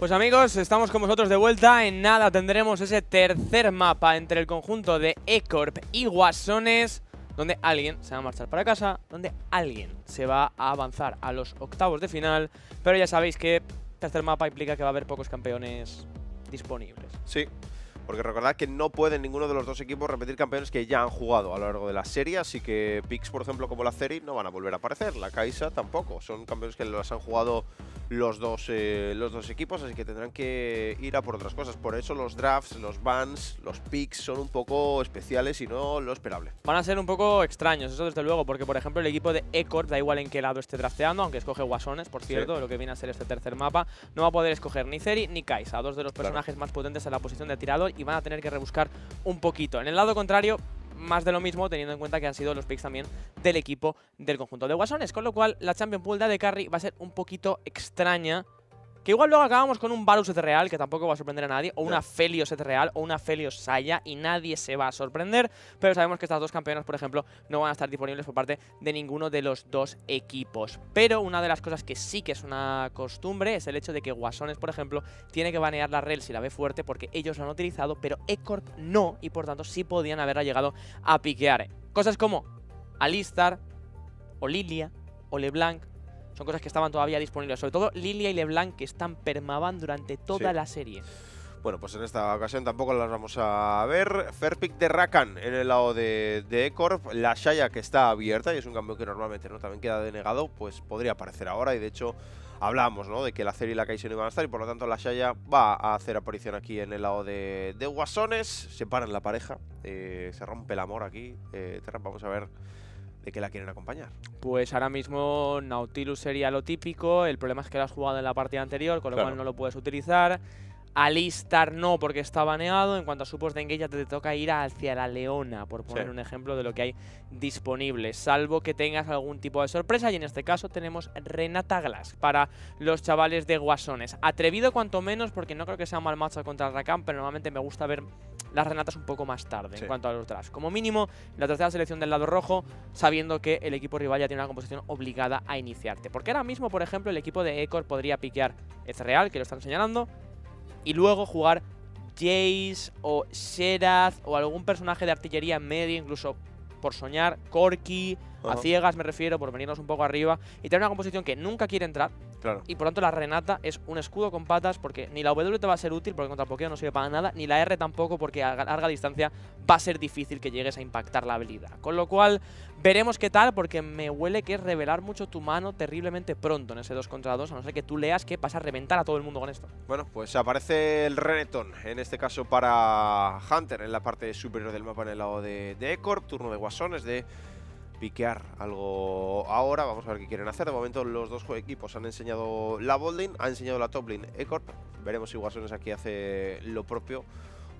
Pues amigos, estamos con vosotros de vuelta. En nada tendremos ese tercer mapa entre el conjunto de Ecorp y Guasones, donde alguien se va a marchar para casa, donde alguien se va a avanzar a los octavos de final. Pero ya sabéis que tercer mapa implica que va a haber pocos campeones disponibles. Sí, porque recordad que no pueden ninguno de los dos equipos repetir campeones que ya han jugado a lo largo de la serie, así que picks, por ejemplo, como la Ceri, no van a volver a aparecer, la Kai'Sa tampoco, son campeones que las han jugado los dos, eh, los dos equipos, así que tendrán que ir a por otras cosas. Por eso los drafts, los bans, los picks son un poco especiales y no lo esperable. Van a ser un poco extraños, eso desde luego, porque por ejemplo el equipo de Ecor, da igual en qué lado esté drafteando, aunque escoge Guasones, por cierto, lo que viene a ser este tercer mapa, no va a poder escoger ni Ceri ni Kaisa, dos de los personajes más potentes en la posición de tirador y van a tener que rebuscar un poquito. En el lado contrario, más de lo mismo, teniendo en cuenta que han sido los picks también del equipo del conjunto de Guasones. Con lo cual, la Champion Pool de Carry va a ser un poquito extraña igual luego acabamos con un Varus real, que tampoco va a sorprender a nadie, o una Felios real, o una Felios Saya, y nadie se va a sorprender. Pero sabemos que estas dos campeonas, por ejemplo, no van a estar disponibles por parte de ninguno de los dos equipos. Pero una de las cosas que sí que es una costumbre es el hecho de que Guasones, por ejemplo, tiene que banear la rel si la ve fuerte, porque ellos la han utilizado, pero Ecorp no, y por tanto sí podían haberla llegado a piquear. Cosas como Alistar, o Lilia, o LeBlanc, son cosas que estaban todavía disponibles. Sobre todo Lilia y LeBlanc, que están permaban durante toda la serie. Bueno, pues en esta ocasión tampoco las vamos a ver. Fair pick de Rakan en el lado de, de La Shaya que está abierta y es un cambio que normalmente ¿no? también queda denegado, pues podría aparecer ahora y de hecho hablamos ¿no? de que la serie y la Kaisen no iban a estar y por lo tanto la Shaya va a hacer aparición aquí en el lado de, de Guasones. paran la pareja, eh, se rompe el amor aquí. Eh, vamos a ver ¿De que la quieren acompañar? Pues ahora mismo Nautilus sería lo típico. El problema es que lo has jugado en la partida anterior, con lo cual no lo puedes utilizar. Alistar no, porque está baneado. En cuanto a supos de ya te toca ir hacia la leona, por poner un ejemplo de lo que hay disponible. Salvo que tengas algún tipo de sorpresa. Y en este caso tenemos Renata Glass para los chavales de Guasones. Atrevido cuanto menos, porque no creo que sea mal macho contra Rakan, pero normalmente me gusta ver las renatas un poco más tarde en cuanto a los drafts. Como mínimo, la tercera selección del lado rojo, sabiendo que el equipo rival ya tiene una composición obligada a iniciarte. Porque ahora mismo, por ejemplo, el equipo de Ecor podría piquear Ezreal, que lo están señalando, y luego jugar Jace o Xerath o algún personaje de artillería en medio, incluso por soñar, Corky, a ciegas me refiero, por venirnos un poco arriba, y tener una composición que nunca quiere entrar, y por tanto la Renata es un escudo con patas porque ni la W te va a ser útil porque contra Pokeo no sirve para nada, ni la R tampoco porque a larga distancia va a ser difícil que llegues a impactar la habilidad. Con lo cual veremos qué tal porque me huele que es revelar mucho tu mano terriblemente pronto en ese 2 contra 2, a no ser que tú leas que vas a reventar a todo el mundo con esto. Bueno, pues aparece el Renetón, en este caso para Hunter en la parte superior del mapa en el lado de, de Ecorp, turno de guasones de piquear algo ahora. Vamos a ver qué quieren hacer. De momento los dos equipos han enseñado la bolding, ha enseñado la top lane Veremos si es aquí hace lo propio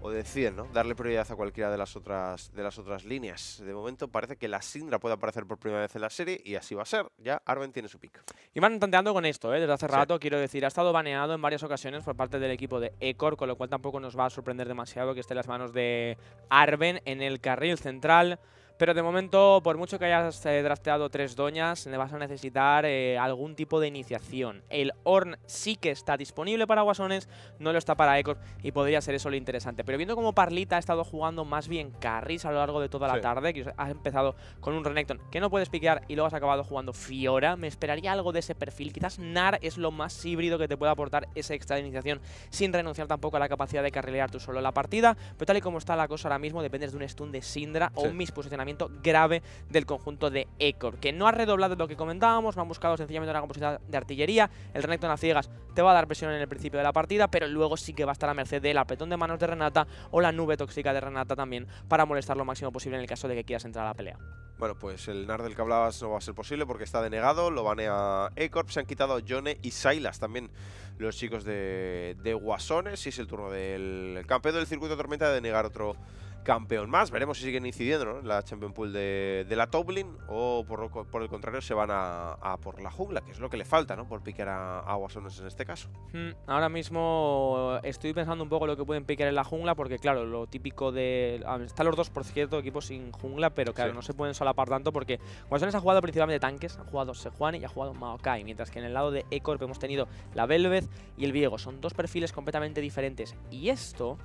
o deciden ¿no? darle prioridad a cualquiera de las otras de las otras líneas. De momento parece que la Sindra puede aparecer por primera vez en la serie y así va a ser. Ya Arben tiene su pick. Y van tanteando con esto, ¿eh? desde hace rato, quiero decir, ha estado baneado en varias ocasiones por parte del equipo de Ecor, con lo cual tampoco nos va a sorprender demasiado que esté en las manos de Arben en el carril central. Pero de momento, por mucho que hayas eh, drafteado tres doñas, le vas a necesitar eh, algún tipo de iniciación. El Horn sí que está disponible para guasones, no lo está para ecos y podría ser eso lo interesante. Pero viendo como Parlita ha estado jugando más bien carries a lo largo de toda la tarde, que has empezado con un Renekton que no puedes piquear y luego has acabado jugando Fiora, me esperaría algo de ese perfil. Quizás Nar es lo más híbrido que te pueda aportar esa extra de iniciación sin renunciar tampoco a la capacidad de carrilear tú solo la partida. Pero tal y como está la cosa ahora mismo, dependes de un stun de Syndra o mis posicionamientos, grave del conjunto de Ecor, que no ha redoblado lo que comentábamos, no han buscado sencillamente una composición de artillería, el Renekton a ciegas te va a dar presión en el principio de la partida, pero luego sí que va a estar a merced del apretón de manos de Renata o la nube tóxica de Renata también para molestar lo máximo posible en el caso de que quieras entrar a la pelea. Bueno, pues el NAR del que hablabas no va a ser posible porque está denegado, lo banea Ecorp, se han quitado Jone y Silas también los chicos de, de Guasones, y es el turno del campeón del circuito de tormenta de denegar otro campeón más. Veremos si siguen incidiendo ¿no? la Champion Pool de, la Toblin o por, el contrario se van a, por la jungla, que es lo que le falta ¿no? por piquear a, Guasones en este caso. Hmm, ahora mismo estoy pensando un poco lo que pueden piquear en la jungla porque claro, lo típico de... Están los dos, por cierto, equipos sin jungla, pero claro, no se pueden solapar tanto porque Guasones ha jugado principalmente tanques, han jugado Sejuani y ha jugado Maokai, mientras que en el lado de e hemos tenido la Velvet y el Viego. Son dos perfiles completamente diferentes y esto...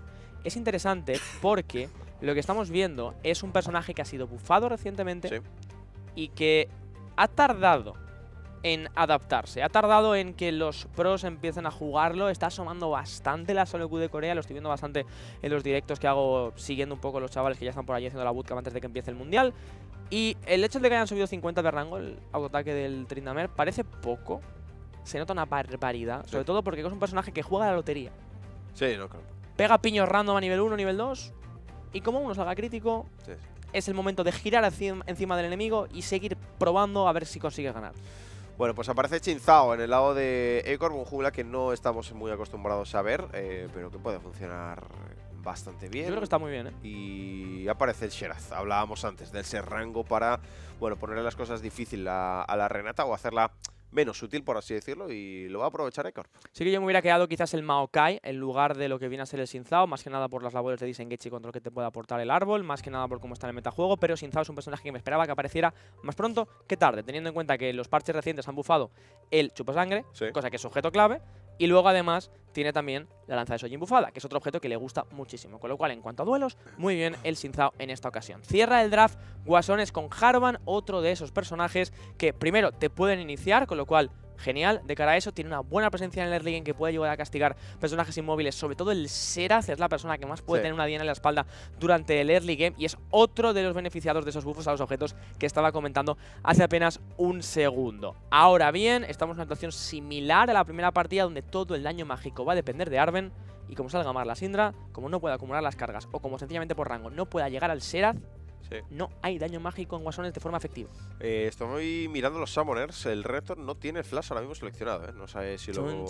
Es interesante porque lo que estamos viendo es un personaje que ha sido bufado recientemente y que ha tardado en adaptarse. Ha tardado en que los pros empiecen a jugarlo. Está asomando bastante la solo Q de Corea. Lo estoy viendo bastante en los directos que hago siguiendo un poco los chavales que ya están por allí haciendo la bootcamp antes de que empiece el mundial. Y el hecho de que hayan subido 50 de rango, el autoataque del Trindamer, parece poco. Se nota una barbaridad. Sobre todo porque es un personaje que juega la lotería. Sí, no, claro. Pega piños random a nivel 1, nivel 2 y como uno salga crítico, es el momento de girar encima del enemigo y seguir probando a ver si consigue ganar. Bueno, pues aparece Chinzao en el lado de Ecor, un jungla que no estamos muy acostumbrados a ver, eh, pero que puede funcionar bastante bien. Yo creo que está muy bien, ¿eh? Y aparece el Sheraz. Hablábamos antes del rango para, bueno, ponerle las cosas difíciles a la Renata o hacerla menos sutil, por así decirlo, y lo va a aprovechar Ekkor. Sí que yo me hubiera quedado quizás el Maokai en lugar de lo que viene a ser el Sinzao, más que nada por las labores de disengage y lo que te puede aportar el árbol, más que nada por cómo está en el metajuego, pero Sinzao es un personaje que me esperaba que apareciera más pronto que tarde, teniendo en cuenta que los parches recientes han bufado el chupasangre, cosa que es objeto clave, y luego además tiene también la lanza de Sojin Bufada, que es otro objeto que le gusta muchísimo. Con lo cual, en cuanto a duelos, muy bien el Sinzao en esta ocasión. Cierra el draft Guasones con Harvan, otro de esos personajes que primero te pueden iniciar, con lo cual genial de cara a eso. Tiene una buena presencia en el early game que puede ayudar a castigar personajes inmóviles. Sobre todo el Seraz es la persona que más puede tener una diana en la espalda durante el early game y es otro de los beneficiados de esos buffos a los objetos que estaba comentando hace apenas un segundo. Ahora bien, estamos en una situación similar a la primera partida donde todo el daño mágico va a depender de Arven y como salga mal la Sindra, como no puede acumular las cargas o como sencillamente por rango no pueda llegar al Seraph, no hay daño mágico en guasones de forma efectiva. Eh, estoy mirando los summoners. El Renekton no tiene flash ahora mismo seleccionado. ¿eh? No sé si lo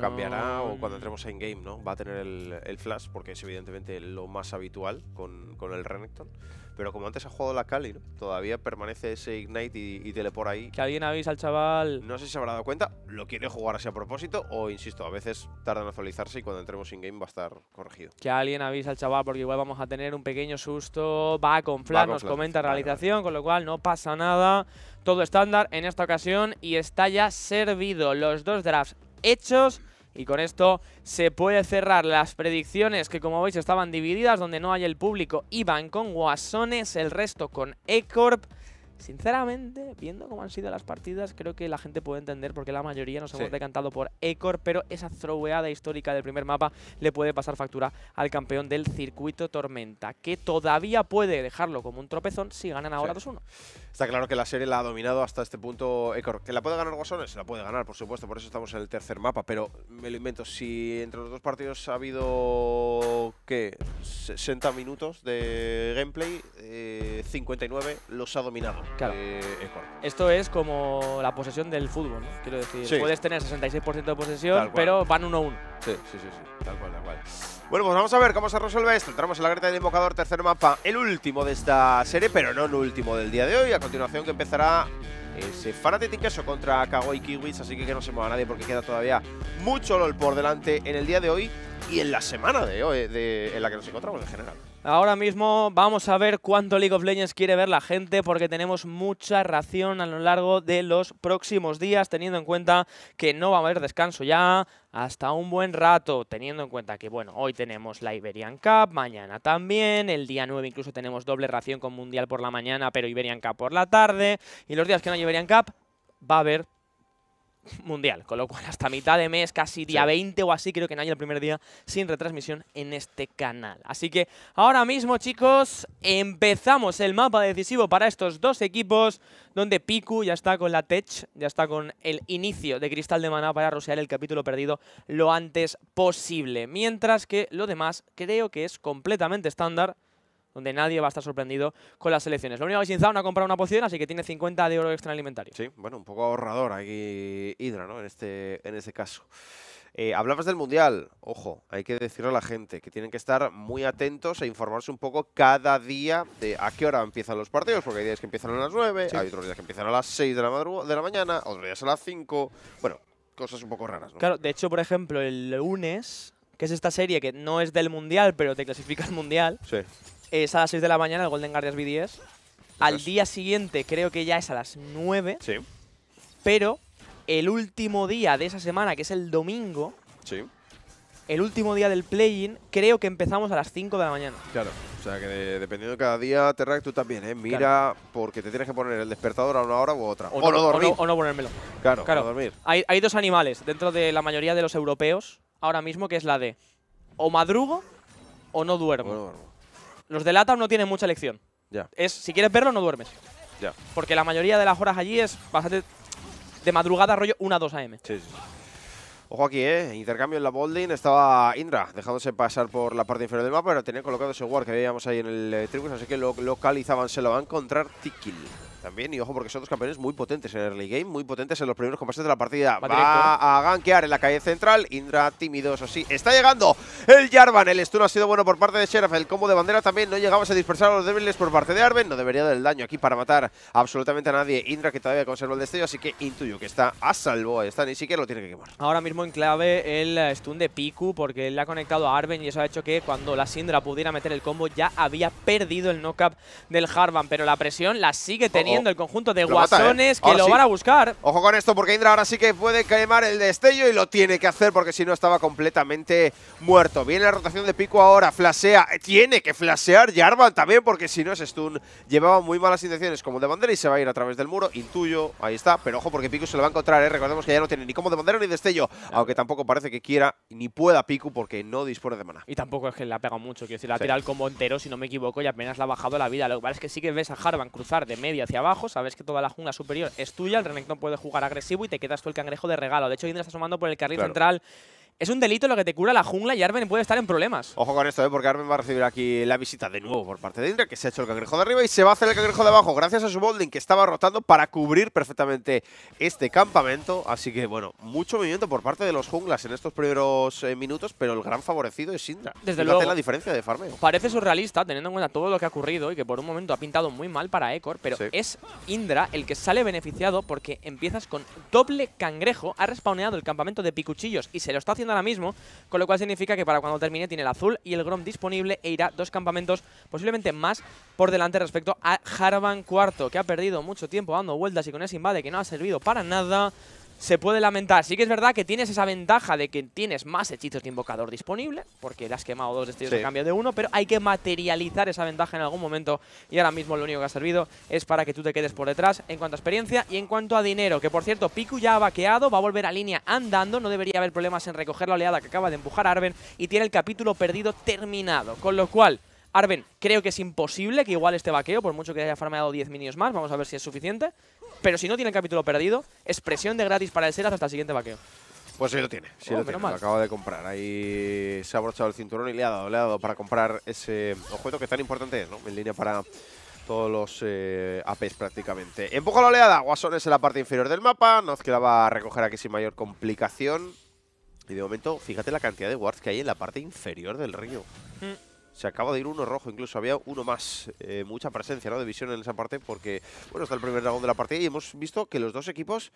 cambiará o cuando entremos en game, ¿no? Va a tener el, flash porque es evidentemente lo más habitual con, con el Renekton pero como antes ha jugado la Cali, todavía permanece ese Ignite y, y Teleport ahí. Que alguien avise al chaval. No sé si se habrá dado cuenta, lo quiere jugar así a propósito o, insisto, a veces tarda en actualizarse y cuando entremos in-game va a estar corregido. Que alguien avise al chaval porque igual vamos a tener un pequeño susto. Va con flash, nos comenta realización, con lo cual no pasa nada. Todo estándar en esta ocasión y está ya servido los dos drafts hechos y con esto se puede cerrar las predicciones que como veis estaban divididas, donde no hay el público iban con Guasones, el resto con Ecorp. Sinceramente, viendo cómo han sido las partidas, creo que la gente puede entender Porque la mayoría nos hemos decantado por Ecor, pero esa throweada histórica del primer mapa le puede pasar factura al campeón del circuito Tormenta, que todavía puede dejarlo como un tropezón si ganan ahora 2-1. Está claro que la serie la ha dominado hasta este punto Ecor. ¿Que la puede ganar Guasones? La puede ganar, por supuesto, por eso estamos en el tercer mapa, pero me lo invento. Si entre los dos partidos ha habido, que 60 minutos de gameplay, 59 eh, los ha dominado. Eh, esto es como la posesión del fútbol, quiero decir. Puedes tener 66% de posesión, pero van 1-1. Sí, sí, sí, sí, tal cual, tal cual. Bueno, pues vamos a ver cómo se resuelve esto. Entramos en la grieta del invocador, tercer mapa, el último de esta serie, pero no el último del día de hoy. A continuación que empezará ese Fanatic queso contra y Kiwis, así que que no se mueva nadie porque queda todavía mucho LOL por delante en el día de hoy y en la semana de hoy, en la que nos encontramos en general. Ahora mismo vamos a ver cuánto League of Legends quiere ver la gente porque tenemos mucha ración a lo largo de los próximos días teniendo en cuenta que no va a haber descanso ya hasta un buen rato teniendo en cuenta que bueno, hoy tenemos la Iberian Cup, mañana también, el día 9 incluso tenemos doble ración con Mundial por la mañana pero Iberian Cup por la tarde y los días que no hay Iberian Cup va a haber mundial. Con lo cual, hasta mitad de mes, casi día 20 o así, creo que no hay el primer día sin retransmisión en este canal. Así que ahora mismo, chicos, empezamos el mapa decisivo para estos dos equipos, donde Piku ya está con la Tech, ya está con el inicio de Cristal de Maná para rociar el capítulo perdido lo antes posible. Mientras que lo demás creo que es completamente estándar donde nadie va a estar sorprendido con las selecciones. Lo único que no ha comprado una poción, así que tiene 50 de oro extra alimentario. Sí, bueno, un poco ahorrador aquí Hydra, ¿no? En este, en este caso. Eh, hablabas del Mundial. Ojo, hay que decirle a la gente que tienen que estar muy atentos e informarse un poco cada día de a qué hora empiezan los partidos, porque hay días que empiezan a las 9, hay otros días que empiezan a las 6 de la, de la mañana, otros días a las 5. Bueno, cosas un poco raras. ¿no? Claro, de hecho, por ejemplo, el lunes, que es esta serie que no es del Mundial, pero te clasifica al Mundial. Sí es a las 6 de la mañana el Golden Guardians V10. Al día siguiente creo que ya es a las 9. Sí. Pero el último día de esa semana, que es el domingo, sí. el último día del play-in, creo que empezamos a las 5 de la mañana. Claro, o sea que dependiendo de cada día, Terrak, tú también, ¿eh? Mira, porque te tienes que poner el despertador a una hora u otra. O, no, dormir. O no, ponérmelo. Claro, dormir. Hay, dos animales dentro de la mayoría de los europeos ahora mismo, que es la de o madrugo o no duermo. O no duermo. Los de LATAM no tienen mucha elección. Ya. Es, si quieres verlo, no duermes. Porque la mayoría de las horas allí es bastante de madrugada, rollo 1-2 AM. Sí, sí. Ojo aquí, ¿eh? Intercambio en la bolding. Estaba Indra dejándose pasar por la parte inferior del mapa, pero tenía colocado ese ward que veíamos ahí en el eh, así que lo localizaban. Se lo va a encontrar Tikil también. Y ojo, porque son dos campeones muy potentes en el early game, muy potentes en los primeros compases de la partida. Va, a gankear en la calle central. Indra tímido, eso sí. Está llegando el Jarvan. El stun ha sido bueno por parte de Sheriff. El combo de bandera también. No llegamos a dispersar a los débiles por parte de Arven. No debería el daño aquí para matar absolutamente a nadie. Indra que todavía conserva el destello, así que intuyo que está a salvo. Ahí está, ni siquiera lo tiene que quemar. Ahora mismo en clave el eh, stun de Piku, porque él ha conectado a Arven y eso ha hecho que cuando la Sindra pudiera meter el combo ya había perdido el up del Jarvan. Pero la presión la sigue teniendo el conjunto de ¿eh? guasones que lo van a buscar. Ojo con esto porque Indra ahora sí que puede quemar el destello y lo tiene que hacer porque si no estaba completamente muerto. Viene la rotación de pico ahora, flasea tiene que flasear Jarvan también porque si no es stun. Llevaba muy malas intenciones como de bandera y se va a ir a través del muro, intuyo, ahí está. Pero ojo porque Pico se lo va a encontrar, ¿eh? recordemos que ya no tiene ni como de bandera ni destello, aunque tampoco parece que quiera ni pueda Pico porque no dispone de mana. Y tampoco es que le ha pegado mucho, quiero decir, la ha tirado el combo entero si no me equivoco y apenas la ha bajado la vida. Lo que pasa es que sí que ves a Jarvan cruzar de media hacia abajo, sabes que toda la jungla superior es tuya, el Renekton puede jugar agresivo y te quedas tú el cangrejo de regalo. De hecho, Indra está asomando por el carril central es un delito lo que te cura la jungla y Arven puede estar en problemas. Ojo con esto, ¿eh? porque Arven va a recibir aquí la visita de nuevo por parte de Indra, que se ha hecho el cangrejo de arriba y se va a hacer el cangrejo de abajo, gracias a su bolding que estaba rotando para cubrir perfectamente este campamento. Así que, bueno, mucho movimiento por parte de los junglas en estos primeros eh, minutos, pero el gran favorecido es Indra. Desde luego. la diferencia de farmeo. Parece surrealista, teniendo en cuenta todo lo que ha ocurrido y que por un momento ha pintado muy mal para Ekor, pero es Indra el que sale beneficiado porque empiezas con doble cangrejo, ha respawneado el campamento de picuchillos y se lo está haciendo ahora mismo, con lo cual significa que para cuando termine tiene el azul y el Grom disponible e irá dos campamentos, posiblemente más, por delante respecto a Harvan Cuarto, que ha perdido mucho tiempo dando vueltas y con ese invade que no ha servido para nada se puede lamentar. Sí que es verdad que tienes esa ventaja de que tienes más hechizos de invocador disponible, porque le has quemado dos destellos de cambio de uno, pero hay que materializar esa ventaja en algún momento y ahora mismo lo único que ha servido es para que tú te quedes por detrás en cuanto a experiencia y en cuanto a dinero, que por cierto, Piku ya ha vaqueado, va a volver a línea andando, no debería haber problemas en recoger la oleada que acaba de empujar Arben y tiene el capítulo perdido terminado, con lo cual... Arben, creo que es imposible que igual este vaqueo, por mucho que haya farmeado 10 minions más, vamos a ver si es suficiente. Pero si no tiene capítulo perdido, expresión de gratis para el ser hasta el siguiente vaqueo. Pues sí lo tiene, sí oh, lo tiene, lo acaba de comprar. Ahí se ha abrochado el cinturón y le ha dado, le para comprar ese objeto que tan importante es, ¿no? En línea para todos los eh, APs prácticamente. Empuja la oleada, Guasones en la parte inferior del mapa, Nos que va a recoger aquí sin mayor complicación. Y de momento, fíjate la cantidad de wards que hay en la parte inferior del río. Mm se acaba de ir uno rojo, incluso había uno más. Eh, mucha presencia ¿no? de visión en esa parte porque, bueno, está el primer dragón de la partida y hemos visto que los dos equipos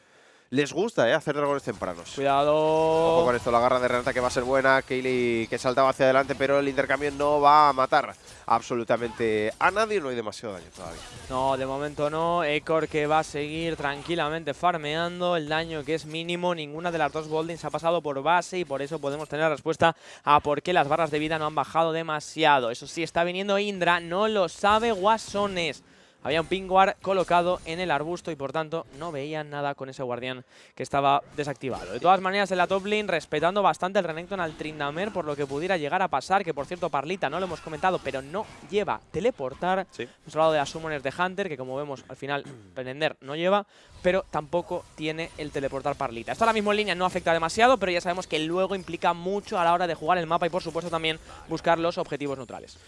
les gusta eh, hacer dragones tempranos. Cuidado. con esto, la garra de Renata que va a ser buena. Kaylee que saltaba hacia adelante, pero el intercambio no va a matar absolutamente a nadie. No hay demasiado daño todavía. No, de momento no. Ecor que va a seguir tranquilamente farmeando. El daño que es mínimo. Ninguna de las dos Goldings ha pasado por base y por eso podemos tener respuesta a por qué las barras de vida no han bajado demasiado. Eso sí, está viniendo Indra. No lo sabe Guasones había un pinguar colocado en el arbusto y por tanto no veía nada con ese guardián que estaba desactivado. De todas maneras, en la top lane, respetando bastante el Renekton al Trindamer por lo que pudiera llegar a pasar, que por cierto, Parlita, no lo hemos comentado, pero no lleva teleportar. Hemos hablado de las de Hunter, que como vemos, al final, prender no lleva, pero tampoco tiene el teleportar Parlita. Esto a la misma línea no afecta demasiado, pero ya sabemos que luego implica mucho a la hora de jugar el mapa y por supuesto también buscar los objetivos neutrales.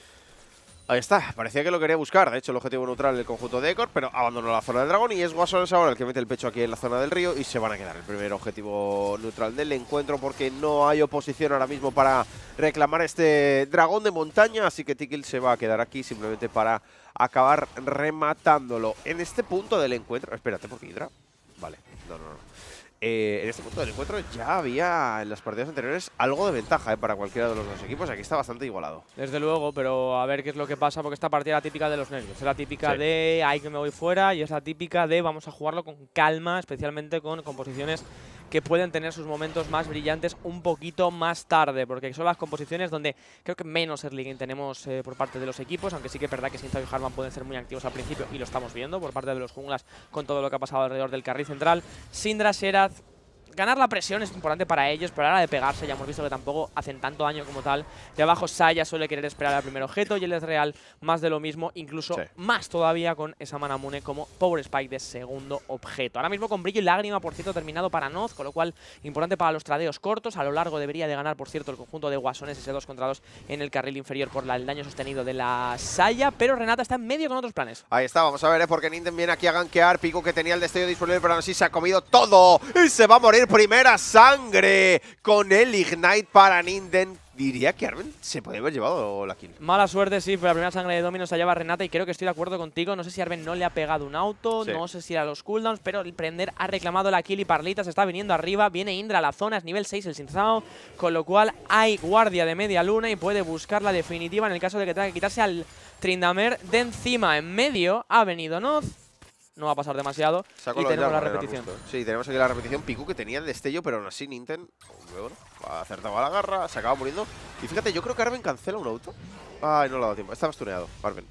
Ahí está, parecía que lo quería buscar, de hecho el objetivo neutral del conjunto de Ecor, pero abandonó la zona del dragón y es Wasson ahora el que mete el pecho aquí en la zona del río y se van a quedar el primer objetivo neutral del encuentro porque no hay oposición ahora mismo para reclamar este dragón de montaña, así que Tikil se va a quedar aquí simplemente para acabar rematándolo en este punto del encuentro. Espérate, porque Hydra... Vale, no, no, no. Eh, en este punto del encuentro ya había en las partidas anteriores algo de ventaja eh, para cualquiera de los dos equipos. Aquí está bastante igualado. Desde luego, pero a ver qué es lo que pasa, porque esta partida es la típica de los nervios. Es la típica de, hay que me voy fuera, y es la típica de, vamos a jugarlo con calma, especialmente con composiciones que pueden tener sus momentos más brillantes un poquito más tarde, porque son las composiciones donde creo que menos Erling tenemos eh, por parte de los equipos, aunque sí que es verdad que Sinza y Harman pueden ser muy activos al principio y lo estamos viendo por parte de los junglas con todo lo que ha pasado alrededor del carril central. Sindra, Sheraz, ganar la presión es importante para ellos, pero ahora de pegarse ya hemos visto que tampoco hacen tanto daño como tal. De abajo Saya suele querer esperar al primer objeto y el Real más de lo mismo, incluso más todavía con esa Manamune como Power Spike de segundo objeto. Ahora mismo con Brillo y Lágrima, por cierto, terminado para Noz, con lo cual importante para los tradeos cortos. A lo largo debería de ganar, por cierto, el conjunto de Guasones ese dos contra en el carril inferior por el daño sostenido de la Saya, pero Renata está en medio con otros planes. Ahí está, vamos a ver, eh, porque Nintendo viene aquí a gankear. Pico que tenía el destello disponible, pero aún así se ha comido todo y se va a morir primera sangre con el Ignite para Ninden. Diría que Arben se puede haber llevado la kill. Mala suerte, sí, pero la primera sangre de Domino se lleva Renata y creo que estoy de acuerdo contigo. No sé si Arben no le ha pegado un auto, no sé si era los cooldowns, pero el Prender ha reclamado la kill y Parlita se está viniendo arriba. Viene Indra a la zona, es nivel 6 el Sinzao, con lo cual hay guardia de media luna y puede buscar la definitiva en el caso de que tenga que quitarse al Trindamer de encima. En medio ha venido Noz, no va a pasar demasiado. y tenemos la repetición. Sí, tenemos aquí la repetición. Piku que tenía el destello, pero aún así Ninten, bueno, acertaba la garra, se acaba muriendo. Y fíjate, yo creo que Arben cancela un auto. Ay, no le ha dado tiempo. Está bastoneado, Arben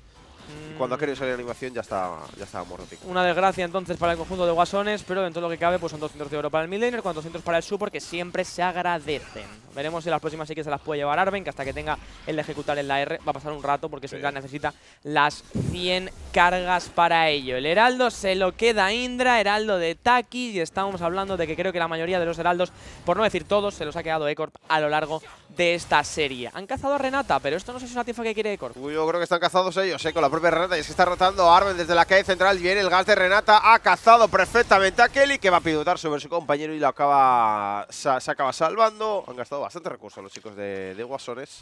Mm. Y cuando ha querido salir la animación ya está ya Una desgracia entonces para el conjunto de Guasones, pero dentro de lo que cabe pues son 200 de oro para el midlaner, 400 para el support, que siempre se agradecen. Veremos si las próximas X que se las puede llevar Arben, que hasta que tenga el de ejecutar en la R va a pasar un rato, porque sí. necesita las 100 cargas para ello. El heraldo se lo queda a Indra, heraldo de Taki, y estamos hablando de que creo que la mayoría de los heraldos, por no decir todos, se los ha quedado Ecorp a lo largo de esta serie. Han cazado a Renata, pero esto no sé si es una tifa que quiere Ecorp. Yo creo que están cazados ellos, eh, propia Renata. Y es está rotando Arben desde la calle central. Viene el gas de Renata. Ha cazado perfectamente a Kelly, que va a pilotar sobre su compañero y lo acaba, se, acaba salvando. Han gastado bastante recursos los chicos de, Guasones.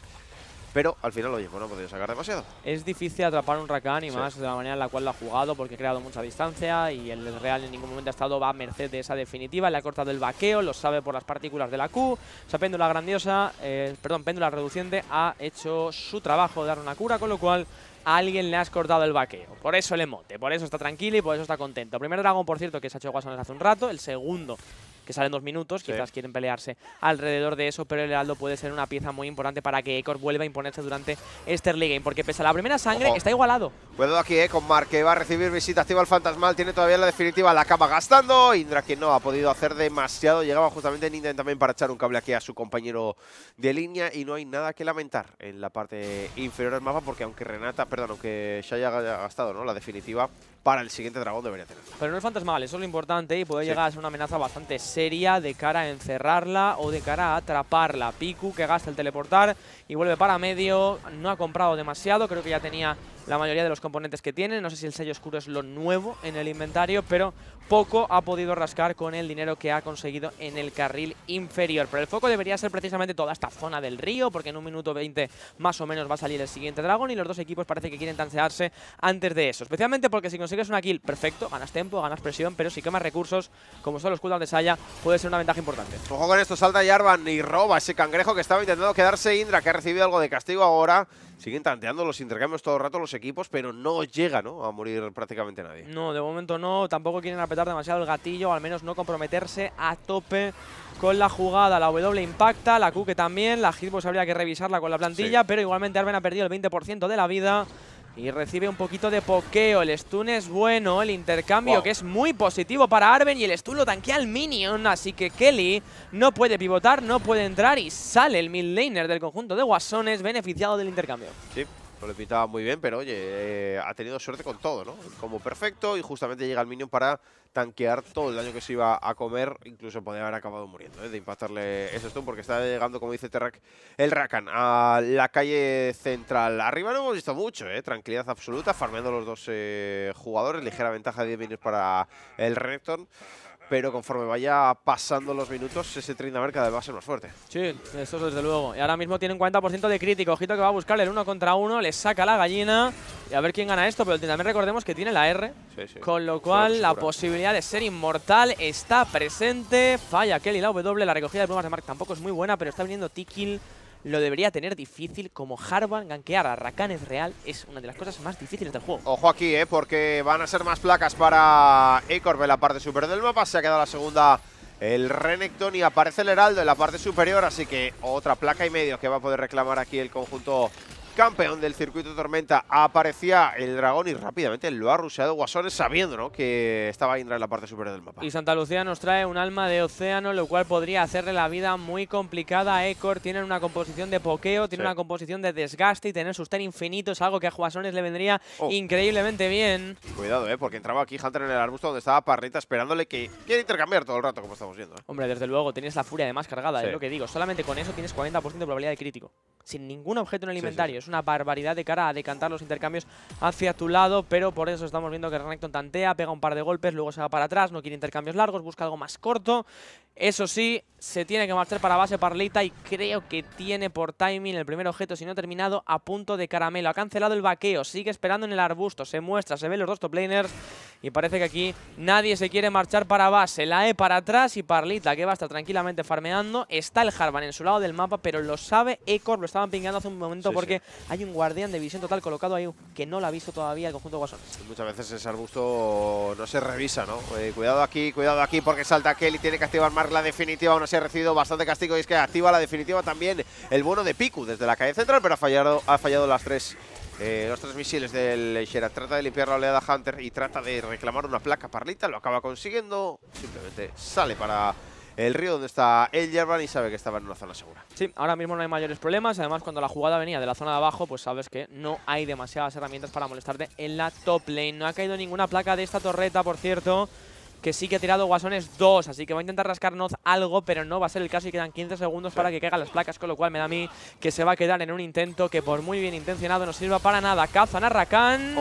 Pero al final, lo llevo no han podido sacar demasiado. Es difícil atrapar un Rakan y más de la manera en la cual lo ha jugado, porque ha creado mucha distancia y el Real en ningún momento ha estado a merced de esa definitiva. Le ha cortado el vaqueo, lo sabe por las partículas de la Q. Esa grandiosa, eh, perdón, péndula reduciente, ha hecho su trabajo de dar una cura, con lo cual alguien le has cortado el vaqueo. Por eso el emote, por eso está tranquilo y por eso está contento. Primer dragón, por cierto, que se ha hecho Guasones hace un rato. El segundo que salen dos minutos, quizás quieren pelearse alrededor de eso, pero el Heraldo puede ser una pieza muy importante para que Ecor vuelva a imponerse durante este early game, porque pese a la primera sangre está igualado. Puedo aquí eh, con Mark, que va a recibir visita, activa el fantasmal, tiene todavía la definitiva, la acaba gastando, Indra que no ha podido hacer demasiado, llegaba justamente Nintendo también para echar un cable aquí a su compañero de línea y no hay nada que lamentar en la parte inferior del mapa, porque aunque Renata, perdón, aunque ya haya gastado ¿no? la definitiva, para el siguiente dragón debería tener. Pero no es fantasma, eso es lo importante y puede llegar a ser una amenaza bastante seria de cara a encerrarla o de cara a atraparla. Piku que gasta el teleportar y vuelve para medio, no ha comprado demasiado, creo que ya tenía la mayoría de los componentes que tiene. No sé si el sello oscuro es lo nuevo en el inventario, pero poco ha podido rascar con el dinero que ha conseguido en el carril inferior. Pero el foco debería ser precisamente toda esta zona del río, porque en un minuto 20 más o menos va a salir el siguiente dragón y los dos equipos parece que quieren tansearse antes de eso. Especialmente porque si consigues una kill, perfecto, ganas tiempo, ganas presión, pero si quemas recursos, como son los cooldowns de Saya, puede ser una ventaja importante. Ojo con esto, salta Jarvan y roba ese cangrejo que estaba intentando quedarse Indra, que ha recibido algo de castigo ahora siguen tanteando los intercambios todo el rato los equipos, pero no llega ¿no? a morir prácticamente nadie. No, de momento no, tampoco quieren apretar demasiado el gatillo, al menos no comprometerse a tope con la jugada. La W impacta, la Q que también, la hitbox habría que revisarla con la plantilla, pero igualmente Arben ha perdido el 20% de la vida. Y recibe un poquito de pokeo. El stun es bueno. El intercambio que es muy positivo para Arven. Y el stun lo tanquea al minion. Así que Kelly no puede pivotar, no puede entrar. Y sale el mid laner del conjunto de guasones beneficiado del intercambio. Sí. No le pintaba muy bien, pero oye, eh, ha tenido suerte con todo, ¿no? Como perfecto y justamente llega el Minion para tanquear todo el daño que se iba a comer. Incluso podría haber acabado muriendo, ¿eh? De impactarle ese stun, porque está llegando, como dice Terrak, el Rakan a la calle central. Arriba no hemos visto mucho, ¿eh? Tranquilidad absoluta, farmeando los dos eh, jugadores. Ligera ventaja de 10 minutos para el Renekton pero conforme vaya pasando los minutos, ese Tryndamere cada vez va a ser más fuerte. Sí, eso desde luego. Y ahora mismo tiene un 40% de crítico. Ojito que va a buscarle el uno contra uno, le saca la gallina y a ver quién gana esto. Pero también recordemos que tiene la R, con lo cual la posibilidad de ser inmortal está presente. Falla Kelly la W, la recogida de plumas de Mark tampoco es muy buena, pero está viniendo Tikil lo debería tener difícil como Harvan. ganquear a Rakanes real, es una de las cosas más difíciles del juego. Ojo aquí, eh, porque van a ser más placas para Ekor en la parte superior del mapa. Se ha quedado la segunda el Renekton y aparece el Heraldo en la parte superior. Así que otra placa y medio que va a poder reclamar aquí el conjunto campeón del circuito tormenta. Aparecía el dragón y rápidamente lo ha rusheado Guasones sabiendo que estaba Indra en la parte superior del mapa. Y Santa Lucía nos trae un alma de océano, lo cual podría hacerle la vida muy complicada a Ecor. Tienen una composición de pokeo, tienen una composición de desgaste y tener sus infinito infinitos, algo que a Guasones le vendría oh. increíblemente bien. Cuidado, eh, porque entraba aquí Hunter en el arbusto donde estaba Parrita esperándole que quiere intercambiar todo el rato, como estamos viendo. Eh. Hombre, desde luego, tienes la furia además cargada, es lo que digo. Solamente con eso tienes 40% de probabilidad de crítico. Sin ningún objeto en el inventario. Es una barbaridad de cara a decantar los intercambios hacia tu lado, pero por eso estamos viendo que Renekton tantea, pega un par de golpes, luego se va para atrás, no quiere intercambios largos, busca algo más corto. Eso sí, se tiene que marchar para base Parlita y creo que tiene por timing el primer objeto, si no ha terminado, a punto de caramelo. Ha cancelado el vaqueo, sigue esperando en el arbusto, se muestra, se ven los dos top laners y parece que aquí nadie se quiere marchar para base. La E para atrás y Parlita, que va a estar tranquilamente farmeando. Está el Harvan en su lado del mapa, pero lo sabe Ecor. Lo estaban pingando hace un momento porque hay un guardián de visión total colocado ahí que no lo ha visto todavía el conjunto Guasón. Pues muchas veces ese arbusto no se revisa, ¿no? Eh, cuidado aquí, cuidado aquí porque salta Kelly. Tiene que activar más la definitiva. Aún se ha recibido bastante castigo y es que activa la definitiva también el bono de Piku desde la calle central, pero ha fallado, ha fallado las tres los eh, tres misiles del Shera trata de limpiar la oleada Hunter y trata de reclamar una placa parlita, lo acaba consiguiendo, simplemente sale para el río donde está el Yerban y sabe que estaba en una zona segura. Sí, ahora mismo no hay mayores problemas. Además, cuando la jugada venía de la zona de abajo, pues sabes que no hay demasiadas herramientas para molestarte en la top lane. No ha caído ninguna placa de esta torreta, por cierto que sí que ha tirado Guasones 2, así que va a intentar rascarnos algo, pero no va a ser el caso y quedan 15 segundos para que caigan las placas, con lo cual me da a mí que se va a quedar en un intento que por muy bien intencionado no sirva para nada. Cazan a Rakan.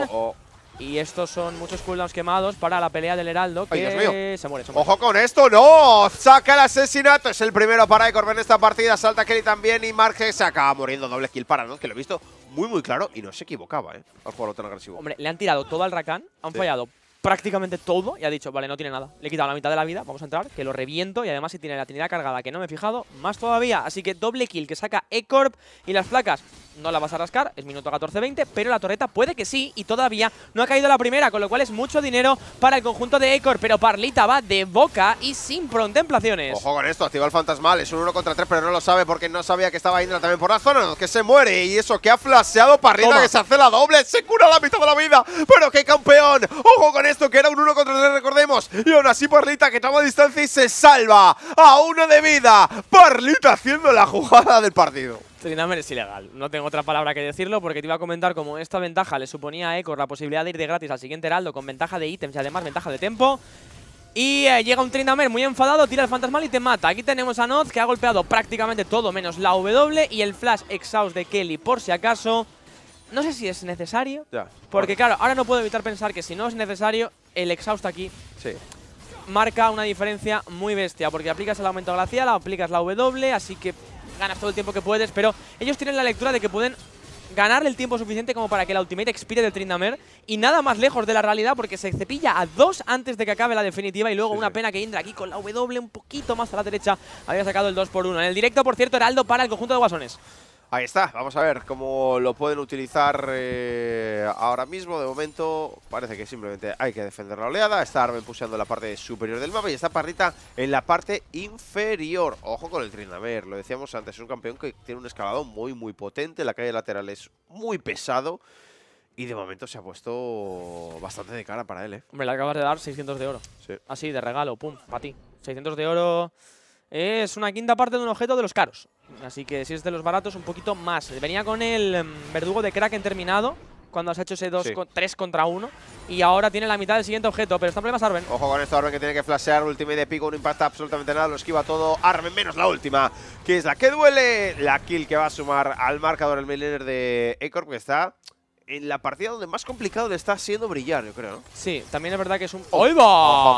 Y estos son muchos cooldowns quemados para la pelea del Heraldo, que se muere. ¡Ojo con esto! ¡No! ¡Saca el asesinato! Es el primero para Ecorben en esta partida. Salta Kelly también y Marge se acaba muriendo. Doble kill para no que lo he visto muy, muy claro y no se equivocaba, ¿eh? Al jugador tan agresivo. Hombre, le han tirado todo al Rakan, han fallado prácticamente todo y ha dicho, vale, no tiene nada. Le he quitado la mitad de la vida, vamos a entrar, que lo reviento y además si tiene la trinidad cargada, que no me he fijado, más todavía. Así que doble kill que saca ecorp y las placas no la vas a rascar, es minuto 14-20, pero la torreta puede que sí y todavía no ha caído la primera, con lo cual es mucho dinero para el conjunto de Ecor, pero Parlita va de boca y sin contemplaciones. Ojo con esto, activa el fantasmal, es un 1 contra 3, pero no lo sabe porque no sabía que estaba Indra también por la zona, que se muere y eso que ha flasheado Parlita que se hace la doble, se cura la mitad de la vida, pero qué campeón, ojo con esto que era un 1 contra 3 recordemos, y aún así Parlita que toma distancia y se salva a uno de vida, Parlita haciendo la jugada del partido. Tryndamere es ilegal. No tengo otra palabra que decirlo porque te iba a comentar como esta ventaja le suponía a la posibilidad de ir de gratis al siguiente heraldo con ventaja de ítems y además ventaja de tiempo. Y eh, llega un Tryndamere muy enfadado, tira el fantasmal y te mata. Aquí tenemos a Noz que ha golpeado prácticamente todo menos la W y el flash exhaust de Kelly por si acaso. No sé si es necesario. porque claro, ahora no puedo evitar pensar que si no es necesario, el exhaust aquí marca una diferencia muy bestia. Porque aplicas el aumento glacial, aplicas la W, así que ganas todo el tiempo que puedes, pero ellos tienen la lectura de que pueden ganar el tiempo suficiente como para que la ultimate expire del Trindamer y nada más lejos de la realidad porque se cepilla a dos antes de que acabe la definitiva y luego una pena que Indra aquí con la W un poquito más a la derecha había sacado el 2 por 1. En el directo, por cierto, Heraldo para el conjunto de Guasones. Ahí está, vamos a ver cómo lo pueden utilizar eh, ahora mismo. De momento parece que simplemente hay que defender la oleada. Está Arben puseando la parte superior del mapa y esta Parrita en la parte inferior. Ojo con el Trinamer, lo decíamos antes, es un campeón que tiene un escalado muy muy potente. La calle lateral es muy pesado. Y de momento se ha puesto bastante de cara para él, ¿eh? Hombre, le acabas de dar 600 de oro. Así, de regalo, pum, para ti. 600 de oro, es una quinta parte de un objeto de los caros. Así que si es de los baratos, un poquito más. Venía con el em, verdugo de Kraken terminado, cuando has hecho ese 2 3 contra 1. Y ahora tiene la mitad del siguiente objeto, pero está en problemas Ojo con esto, Arben que tiene que flashear, ultimate de pico, no impacta absolutamente nada, lo esquiva todo. Arben menos la última, que es la que duele. La kill que va a sumar al marcador el miller de ekor que está en la partida donde más complicado le está siendo brillar, yo creo. Sí, también es verdad que es un... Ojo,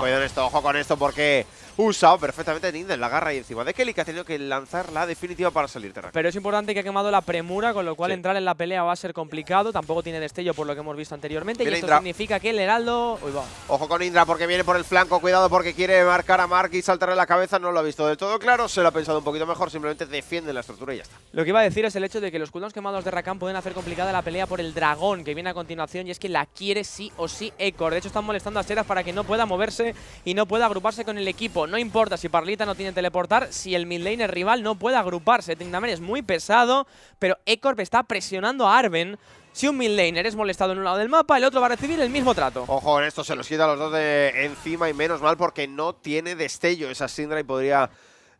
esto, ojo con esto, porque usado perfectamente en La garra y encima de Kelly, que ha tenido que lanzar la definitiva para salir Pero es importante que ha quemado la premura, con lo cual entrar en la pelea va a ser complicado. Tampoco tiene destello por lo que hemos visto anteriormente. y esto significa que el Heraldo... Ojo con Indra, porque viene por el flanco. Cuidado, porque quiere marcar a Mark y saltarle la cabeza. No lo ha visto del todo claro. Se lo ha pensado un poquito mejor. Simplemente defiende la estructura y ya está. Lo que iba a decir es el hecho de que los cooldowns quemados de Rakan pueden hacer complicada la pelea por el dragón, que viene a continuación. Y es que la quiere sí o sí Ecor. De hecho, están molestando a Seras para que no pueda moverse y no pueda agruparse con el equipo no importa si Parlita no tiene teleportar, si el midlaner rival no puede agruparse. Tindamer es muy pesado, pero Ecorp está presionando a Arven si un midlaner es molestado en un lado del mapa, el otro va a recibir el mismo trato. Ojo, esto se los quita a los dos de encima y menos mal porque no tiene destello esa Sindra y podría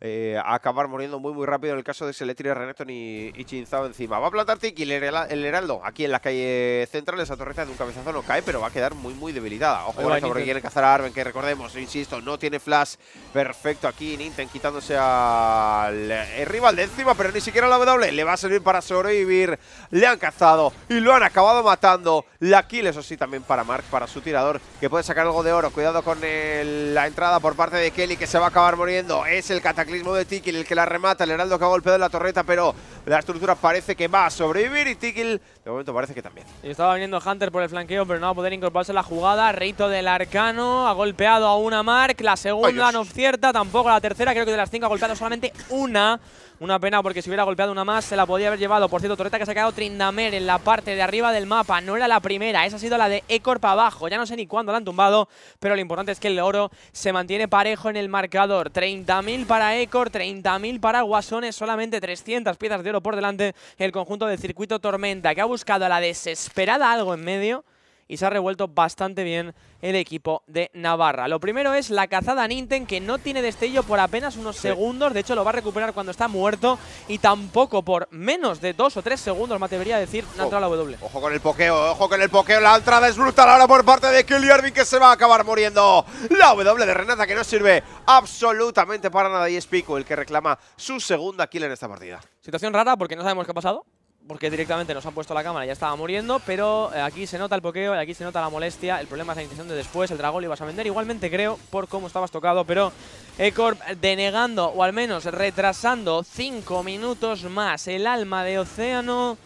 eh, a acabar muriendo muy muy rápido en el caso de Seletri, Renekton y, y chinzado encima. Va a plantar Tiki el, Heraldo aquí en la calle central. Esa torreta de un cabezazo no cae, pero va a quedar muy muy debilitada. Ojo con porque quiere cazar a Arben, que recordemos, insisto, no tiene flash perfecto aquí. Ninten quitándose al eh, rival de encima, pero ni siquiera la W le va a servir para sobrevivir. Le han cazado y lo han acabado matando. La kill, eso sí, también para Mark, para su tirador, que puede sacar algo de oro. Cuidado con la entrada por parte de Kelly, que se va a acabar muriendo. Es el de Tikil, el que la remata, el Heraldo que ha golpeado la torreta, pero la estructura parece que va a sobrevivir y Tikil de momento parece que también. estaba viniendo Hunter por el flanqueo, pero no va a poder incorporarse a la jugada. Reito del Arcano, ha golpeado a una Mark, la segunda no no cierta, tampoco la tercera, creo que de las cinco ha golpeado solamente una. Una pena porque si hubiera golpeado una más se la podía haber llevado. Por cierto, Torreta que se ha quedado Trindamer en la parte de arriba del mapa. No era la primera, esa ha sido la de Ecor para abajo. Ya no sé ni cuándo la han tumbado, pero lo importante es que el oro se mantiene parejo en el marcador. 30.000 para Ecor, 30.000 para Guasones, solamente 300 piezas de oro por delante. El conjunto del circuito Tormenta que ha buscado a la desesperada algo en medio y se ha revuelto bastante bien el equipo de Navarra. Lo primero es la cazada Ninten, que no tiene destello por apenas unos segundos. De hecho, lo va a recuperar cuando está muerto y tampoco por menos de dos o tres segundos, me atrevería a decir, no ha la W. Ojo con el pokeo, ojo con el pokeo. La otra es brutal ahora por parte de Kelly Arvin, que se va a acabar muriendo. La W de Renata, que no sirve absolutamente para nada. Y es Pico el que reclama su segunda kill en esta partida. Situación rara porque no sabemos qué ha pasado porque directamente nos han puesto la cámara, ya estaba muriendo, pero eh, aquí se nota el pokeo, aquí se nota la molestia, el problema es la intención de después, el dragón lo ibas a vender, igualmente creo, por cómo estabas tocado, pero Ecorp denegando, o al menos retrasando 5 minutos más el alma de Océano,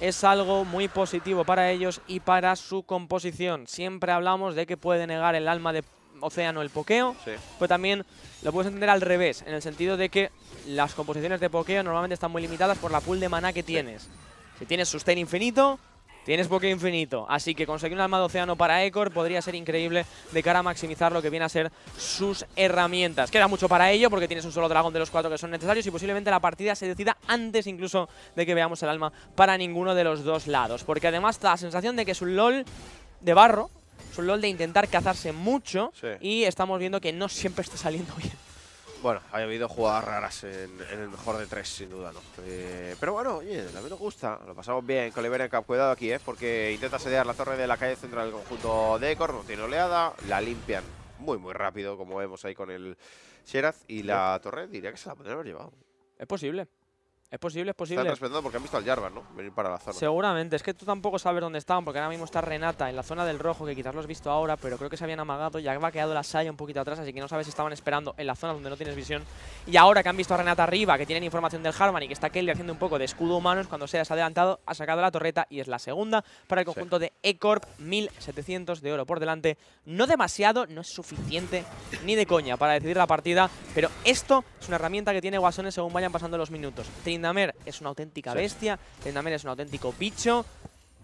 es algo muy positivo para ellos y para su composición. Siempre hablamos de que puede negar el alma de Océano el pokeo, pero también lo puedes entender al revés, en el sentido de que las composiciones de pokeo normalmente están muy limitadas por la pool de maná que tienes. Si tienes sustain infinito, Tienes pokeo infinito, así que conseguir un alma de océano para Ekor podría ser increíble de cara a maximizar lo que viene a ser sus herramientas. Queda mucho para ello porque tienes un solo dragón de los cuatro que son necesarios y posiblemente la partida se decida antes incluso de que veamos el alma para ninguno de los dos lados. Porque además da la sensación de que es un LOL de barro, es un LOL de intentar cazarse mucho y estamos viendo que no siempre está saliendo bien. Bueno, ha habido jugadas raras en, el mejor de tres, sin duda, ¿no? Eh, pero bueno, oye, mí me gusta. Lo pasamos bien con en Cup. Cuidado aquí, ¿eh? Porque intenta sedear la torre de la calle central del conjunto de Ecor. No tiene oleada. La limpian muy, muy rápido, como vemos ahí con el Sheraz. Y la torre diría que se la podrían haber llevado. Es posible. Es posible, es posible. Están respetando porque han visto al Jarvan, ¿no? Venir para la zona. Seguramente. Es que tú tampoco sabes dónde estaban porque ahora mismo está Renata en la zona del rojo, que quizás lo has visto ahora, pero creo que se habían amagado. Ya ha quedado la Saya un poquito atrás, así que no sabes si estaban esperando en la zona donde no tienes visión. Y ahora que han visto a Renata arriba, que tienen información del Jarvan y que está Kelly haciendo un poco de escudo humanos, cuando se ha adelantado, ha sacado la torreta y es la segunda para el conjunto de Ecorp 1700 de oro por delante. No demasiado, no es suficiente ni de coña para decidir la partida, pero esto es una herramienta que tiene Guasones según vayan pasando los minutos. Endamer es una auténtica bestia, Endamer es un auténtico bicho.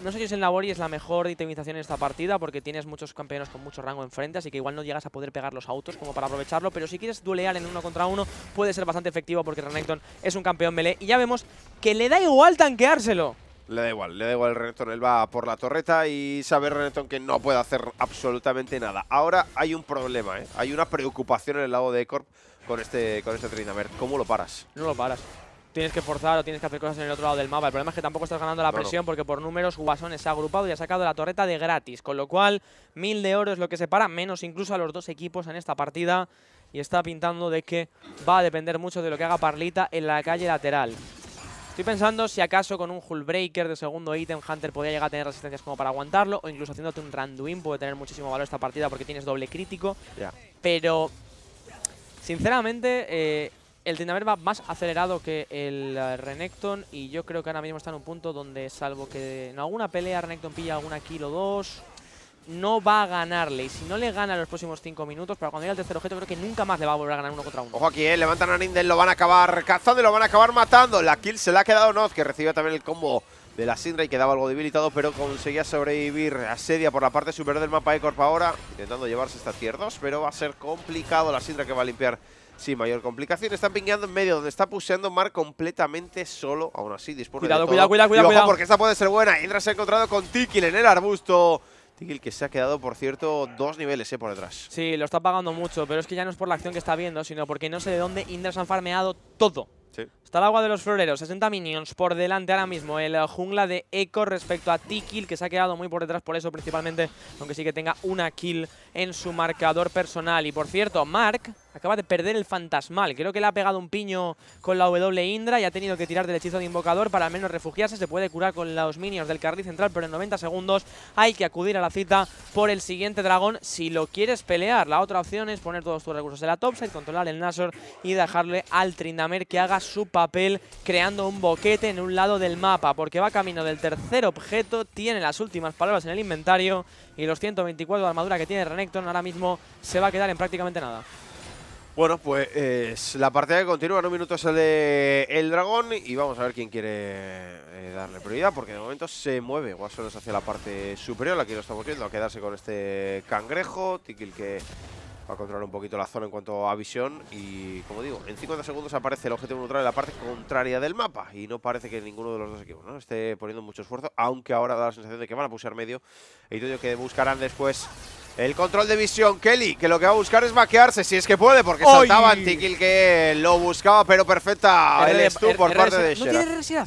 No sé si es el Labori es la mejor itemización en esta partida porque tienes muchos campeones con mucho rango enfrente, así que igual no llegas a poder pegar los autos como para aprovecharlo, pero si quieres duelear en uno contra uno puede ser bastante efectivo porque Renekton es un campeón melee y ya vemos que le da igual tanqueárselo. Le da igual, le da igual a Renekton, él va por la torreta y sabe Renekton que no puede hacer absolutamente nada. Ahora hay un problema, ¿eh? hay una preocupación en el lado de Corp con este, con este ¿Cómo lo paras? No lo paras tienes que forzar o tienes que hacer cosas en el otro lado del mapa. El problema es que tampoco estás ganando la presión porque por números guasones se ha agrupado y ha sacado la torreta de gratis. Con lo cual, mil de oro es lo que separa, menos incluso a los dos equipos en esta partida. Y está pintando de que va a depender mucho de lo que haga Parlita en la calle lateral. Estoy pensando si acaso con un Hull Breaker de segundo ítem Hunter podría llegar a tener resistencias como para aguantarlo o incluso haciéndote un Randuin puede tener muchísimo valor esta partida porque tienes doble crítico. Pero, sinceramente, eh, el Dinamer va más acelerado que el eh, Renekton y yo creo que ahora mismo está en un punto donde, salvo que en alguna pelea Renekton pilla alguna o dos, no va a ganarle. Y si no le gana en los próximos cinco minutos, para cuando llegue al tercer objeto, creo que nunca más le va a volver a ganar uno contra uno. Ojo aquí, eh, levantan a Nindel, lo van a acabar cazando y lo van a acabar matando. La kill se la ha quedado Noz, que recibió también el combo de la Sindra y quedaba algo debilitado, pero conseguía sobrevivir. Asedia por la parte superior del mapa de Corp ahora, intentando llevarse esta tier 2, pero va a ser complicado la Sindra que va a limpiar Sí, mayor complicación. Están pingueando en medio, donde está puseando Mark completamente solo. Aún así, dispone de todo. Cuidado, cuidado, cuidado, cuidado. porque esta puede ser buena. Indra se ha encontrado con Tikil en el arbusto. Tikil que se ha quedado, por cierto, dos niveles eh, por detrás. Sí, lo está pagando mucho, pero es que ya no es por la acción que está viendo, sino porque no sé de dónde Indra se han farmeado todo. Sí. Está el agua de los floreros, 60 minions por delante ahora mismo. El jungla de Echo respecto a Tikil, que se ha quedado muy por detrás por eso principalmente, aunque sí que tenga una kill en su marcador personal. Y por cierto, Mark Acaba de perder el fantasmal. Creo que le ha pegado un piño con la W Indra y ha tenido que tirar del hechizo de invocador para al menos refugiarse. Se puede curar con los minions del carril central, pero en 90 segundos hay que acudir a la cita por el siguiente dragón si lo quieres pelear. La otra opción es poner todos tus recursos en la topside, controlar el Nasor y dejarle al Trindamer que haga su papel creando un boquete en un lado del mapa, porque va camino del tercer objeto, tiene las últimas palabras en el inventario y los 124 de armadura que tiene Renekton ahora mismo se va a quedar en prácticamente nada. Bueno, pues eh, la partida que continúa, en un minuto de el dragón y vamos a ver quién quiere eh, darle prioridad, porque de momento se mueve es hacia la parte superior, aquí lo estamos viendo, a quedarse con este cangrejo, Tikil que va a controlar un poquito la zona en cuanto a visión y, como digo, en 50 segundos aparece el objetivo neutral en la parte contraria del mapa y no parece que ninguno de los dos equipos ¿no? esté poniendo mucho esfuerzo, aunque ahora da la sensación de que van a pusear medio y todo que buscarán después el control de visión, Kelly, que lo que va a buscar es maquearse, si es que puede, porque saltaba Antiquil que lo buscaba, pero perfecta el Stu por parte de Shera. No tiene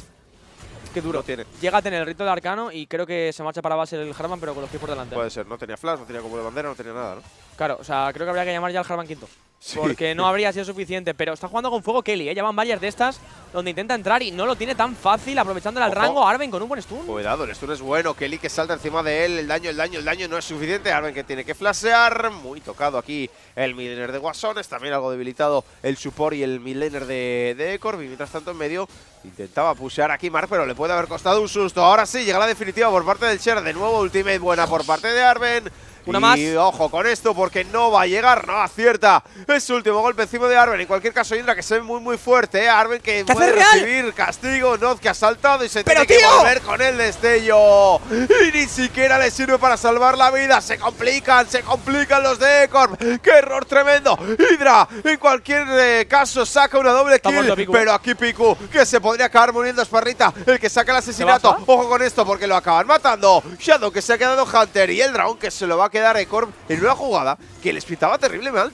Qué duro. tiene. Llega a tener el rito de Arcano y creo que se marcha para base el Harman, pero con los pies por delante. Puede ser, no tenía flash, no tenía como de bandera, no tenía nada, ¿no? Claro, o sea, creo que habría que llamar ya al Jarvan Quinto. Porque no habría sido suficiente, pero está jugando con fuego Kelly, eh. Llevan varias de estas donde intenta entrar y no lo tiene tan fácil, aprovechándole al rango Arben con un buen stun. Cuidado, el stun es bueno, Kelly que salta encima de él, el daño, el daño, el daño no es suficiente, Arben que tiene que flashear, muy tocado aquí el midlaner de Guasones, también algo debilitado el support y el midlaner de, de Corby, mientras tanto en medio intentaba pushear aquí Mark, pero le puede haber costado un susto, ahora sí, llega la definitiva por parte del Cher, de nuevo ultimate buena por parte de Arben, una más. Y ojo con esto porque no va a llegar, no acierta. Es último golpe encima de Arben. En cualquier caso, Hydra que se ve muy muy fuerte. ¿eh? Arben que puede recibir castigo. Noz que ha saltado y se tiene que volver con el destello. Y ni siquiera le sirve para salvar la vida. Se complican, se complican los de Ecorp. ¡Qué error tremendo! Hydra, en cualquier eh, caso, saca una doble kill. pero aquí Piku, que se podría acabar muriendo Esparrita, el que saca el asesinato. Ojo con esto porque lo acaban matando. Shadow que se ha quedado Hunter y el dragón que se lo va a quedar récord en una jugada que les pintaba terrible mal,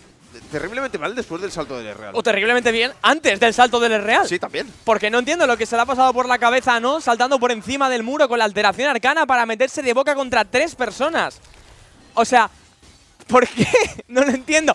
terriblemente mal después del salto del Real. O terriblemente bien antes del salto del Real. Sí, también. Porque no entiendo lo que se le ha pasado por la cabeza, ¿no? Saltando por encima del muro con la alteración arcana para meterse de boca contra tres personas. O sea, ¿Por qué? no lo entiendo.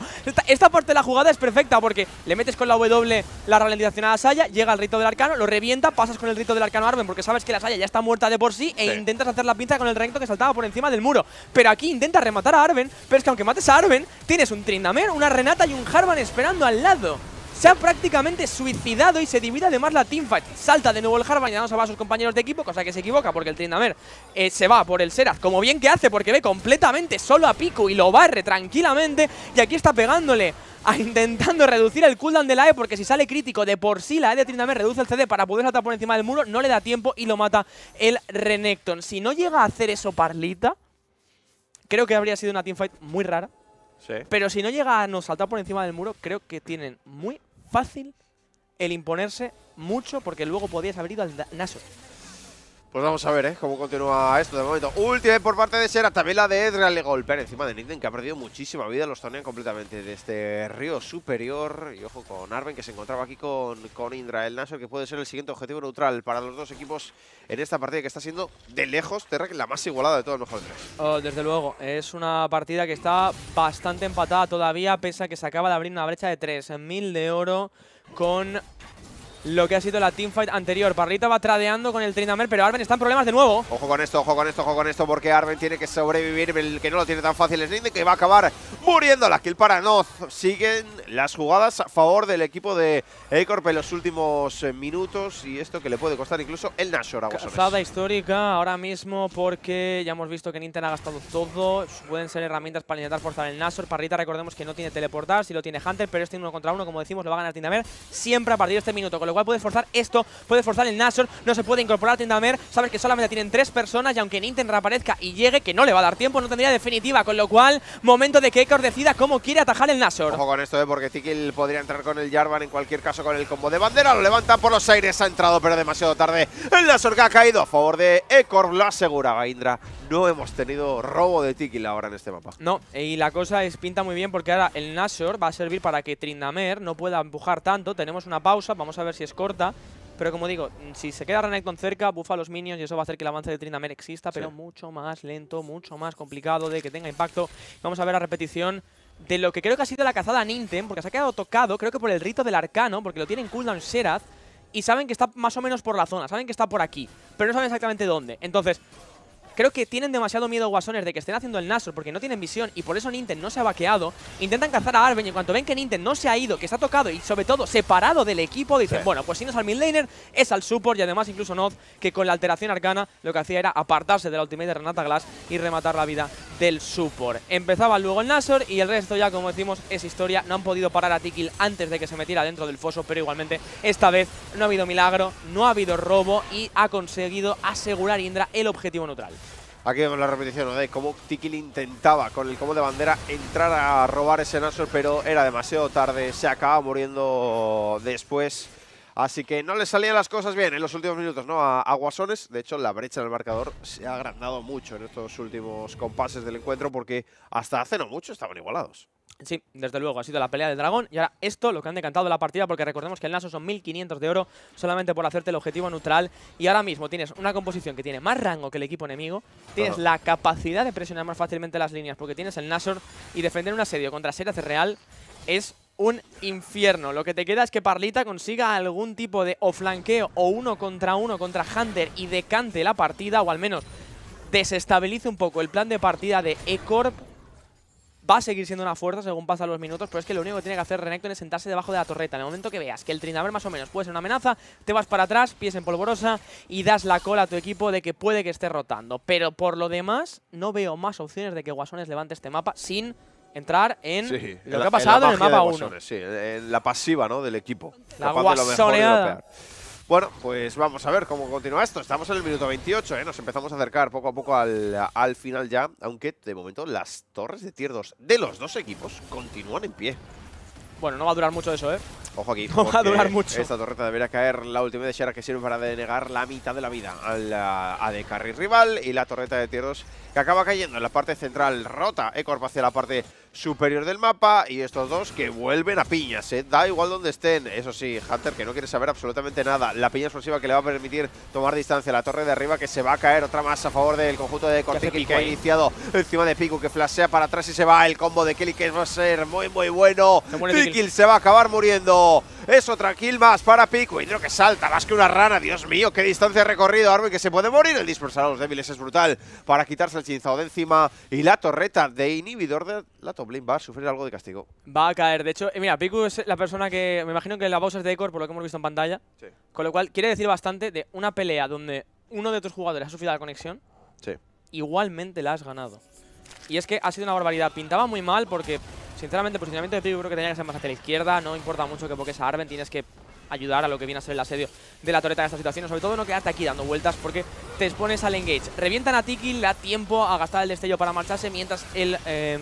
Esta, parte de la jugada es perfecta porque le metes con la W la ralentización a la Saya, llega al rito del arcano, lo revienta, pasas con el rito del arcano Arven porque sabes que la Saya ya está muerta de por sí, e intentas hacer la pinza con el recto que saltaba por encima del muro. Pero aquí intenta rematar a Arven, pero es que aunque mates a Arven tienes un Trindamer, una Renata y un Harvan esperando al lado se ha prácticamente suicidado y se divide además la teamfight. Salta de nuevo el Harvard y no se va a sus compañeros de equipo, cosa que se equivoca porque el Trindamer eh, se va por el Seraph, como bien que hace, porque ve completamente solo a Pico y lo barre tranquilamente. Y aquí está pegándole a intentando reducir el cooldown de la E, porque si sale crítico de por sí la E de Trindamer reduce el CD para poder saltar por encima del muro, no le da tiempo y lo mata el Renekton. Si no llega a hacer eso Parlita, creo que habría sido una teamfight muy rara. Sí. Pero si no llega a no saltar por encima del muro, creo que tienen muy, fácil el imponerse mucho porque luego podías haber ido al Naso. Pues vamos a ver, ¿eh? Cómo continúa esto de momento. Última eh, por parte de Sera. También la de Edra. le golpea encima de Nickden, que ha perdido muchísima vida. Los tonean completamente de este río superior. Y ojo con Arben, que se encontraba aquí con, con Indra el Naso, que puede ser el siguiente objetivo neutral para los dos equipos en esta partida, que está siendo de lejos la más igualada de todos los mejores tres. Oh, desde luego. Es una partida que está bastante empatada todavía, pese a que se acaba de abrir una brecha de 3.000 de oro con lo que ha sido la teamfight anterior. Parrita va tradeando con el Trindamer, pero Arven está en problemas de nuevo. Ojo con esto, ojo con esto, ojo con esto, porque Arven tiene que sobrevivir, el que no lo tiene tan fácil es Ninde, que va a acabar muriendo la kill para Noz. Siguen las jugadas a favor del equipo de Acorp en los últimos eh, minutos y esto que le puede costar incluso el Nashor a Cazada histórica ahora mismo porque ya hemos visto que Nintendo ha gastado todo. Pueden ser herramientas para intentar forzar el Nashor. Parrita recordemos que no tiene teleportar, si lo tiene Hunter, pero este uno contra uno, como decimos, lo va a ganar Trindamer siempre a partir de este minuto, Igual puede forzar esto, puede forzar el Nashor, no se puede incorporar a Tindamer, saben que solamente tienen tres personas y aunque Ninten reaparezca y llegue, que no le va a dar tiempo, no tendría definitiva, con lo cual, momento de que Ekor decida cómo quiere atajar el Nashor. Ojo con esto, ¿eh? porque Tikil podría entrar con el Jarvan en cualquier caso con el combo de bandera, lo levanta por los aires, ha entrado pero demasiado tarde, el Nashor que ha caído a favor de Ekor, la aseguraba Indra no hemos tenido robo de Tikil ahora en este mapa. No, y la cosa es pinta muy bien porque ahora el Nashor va a servir para que Trindamer no pueda empujar tanto. Tenemos una pausa, vamos a ver si es corta. Pero como digo, si se queda Renekton cerca, bufa a los minions y eso va a hacer que el avance de Trindamer exista, pero mucho más lento, mucho más complicado de que tenga impacto. Vamos a ver a repetición de lo que creo que ha sido la cazada Ninten, porque se ha quedado tocado, creo que por el rito del arcano, porque lo tienen cooldown Xerath y saben que está más o menos por la zona, saben que está por aquí, pero no saben exactamente dónde. Entonces, Creo que tienen demasiado miedo Guasones de que estén haciendo el Nasor porque no tienen visión y por eso Ninten no se ha vaqueado. Intentan cazar a Arven y en cuanto ven que Nintendo no se ha ido, que está tocado y sobre todo separado del equipo, dicen, bueno, pues si no es al midlaner, es al support y además incluso Noz, que con la alteración arcana lo que hacía era apartarse de la ultimate de Renata Glass y rematar la vida del support. Empezaba luego el Nasor y el resto ya, como decimos, es historia. No han podido parar a Tikil antes de que se metiera dentro del foso, pero igualmente esta vez no ha habido milagro, no ha habido robo y ha conseguido asegurar Indra el objetivo neutral. Aquí vemos la repetición de cómo Tikil intentaba con el combo de bandera entrar a robar ese Nashor, pero era demasiado tarde. Se acaba muriendo después. Así que no le salían las cosas bien en los últimos minutos, ¿no? A, Aguasones, Guasones. De hecho, la brecha en el marcador se ha agrandado mucho en estos últimos compases del encuentro porque hasta hace no mucho estaban igualados. Sí, desde luego, ha sido la pelea del dragón y ahora esto lo que han decantado la partida porque recordemos que el Naso son 1500 de oro solamente por hacerte el objetivo neutral y ahora mismo tienes una composición que tiene más rango que el equipo enemigo, tienes la capacidad de presionar más fácilmente las líneas porque tienes el Nasor y defender un asedio contra Seraz Real es un infierno. Lo que te queda es que Parlita consiga algún tipo de o flanqueo o uno contra uno contra Hunter y decante la partida o al menos desestabilice un poco el plan de partida de e Va a seguir siendo una fuerza según pasan los minutos, pero es que lo único que tiene que hacer Renekton es sentarse debajo de la torreta. En el momento que veas que el Trindamer más o menos puede ser una amenaza, te vas para atrás, pies en polvorosa y das la cola a tu equipo de que puede que esté rotando. Pero por lo demás, no veo más opciones de que Guasones levante este mapa sin entrar en lo que ha pasado en, el mapa 1. Sí, la pasiva ¿no? del equipo. La guasoneada. Bueno, pues vamos a ver cómo continúa esto. Estamos en el minuto 28, ¿eh? Nos empezamos a acercar poco a poco al, final ya, aunque de momento las torres de tier de los dos equipos continúan en pie. Bueno, no va a durar mucho eso, ¿eh? Ojo aquí. No va a durar mucho. Esta torreta debería caer la última de Shara que sirve para denegar la mitad de la vida a de Carry rival y la torreta de tier que acaba cayendo en la parte central rota. Ecorp hacia la parte superior del mapa y estos dos que vuelven a piñas, ¿eh? da igual donde estén. Eso sí, Hunter que no quiere saber absolutamente nada. La piña explosiva que le va a permitir tomar distancia. La torre de arriba que se va a caer, otra más a favor del conjunto de Cortiki que ha iniciado encima de Pico que flashea para atrás y se va. El combo de Kelly que va a ser muy muy bueno. Pikil se va a acabar muriendo. Eso otra más para Pico. creo que salta más que una rana. Dios mío, qué distancia ha recorrido Arby que se puede morir. El dispersar a los débiles es brutal para quitarse el chinzado de encima. Y la torreta de inhibidor de la torre va a sufrir algo de castigo. Va a caer. De hecho, eh, mira, Piku es la persona que... Me imagino que la voz es de decor por lo que hemos visto en pantalla. Con lo cual, quiere decir bastante de una pelea donde uno de tus jugadores ha sufrido la conexión. Sí. Igualmente la has ganado. Y es que ha sido una barbaridad. Pintaba muy mal porque, sinceramente, el posicionamiento de Piku creo que tenía que ser más hacia la izquierda. No importa mucho que poques a Arben tienes que ayudar a lo que viene a ser el asedio de la torreta en esta situación. Sobre todo no quedarte aquí dando vueltas porque te expones al engage. Revientan a Tiki, le da tiempo a gastar el destello para marcharse mientras el... Em,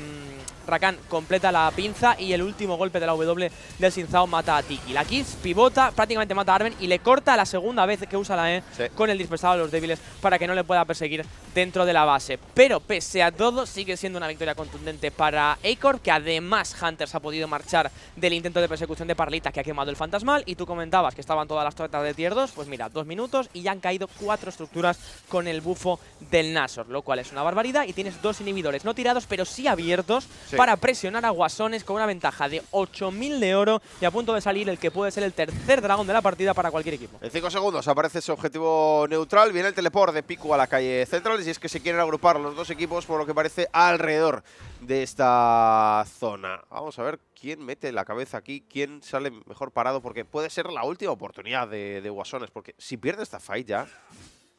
Rakan completa la pinza y el último golpe de la W del Sinzao mata a Tiki. La Kiss pivota, prácticamente mata a Arven y le corta la segunda vez que usa la E con el dispersado de los débiles para que no le pueda perseguir dentro de la base. Pero pese a todo, sigue siendo una victoria contundente para Ekor que además Hunters ha podido marchar del intento de persecución de Parlita que ha quemado el fantasmal. Y tú comentabas que estaban todas las torretas de tier 2, pues mira, dos minutos y ya han caído cuatro estructuras con el bufo del Nasor, lo cual es una barbaridad. Y tienes dos inhibidores, no tirados, pero sí abiertos para presionar a Guasones con una ventaja de 8.000 de oro y a punto de salir el que puede ser el tercer dragón de la partida para cualquier equipo. En 5 segundos aparece ese objetivo neutral, viene el teleport de Pico a la calle central y es que se quieren agrupar los dos equipos por lo que parece alrededor de esta zona. Vamos a ver quién mete la cabeza aquí, quién sale mejor parado porque puede ser la última oportunidad de, de Guasones porque si pierde esta fight ya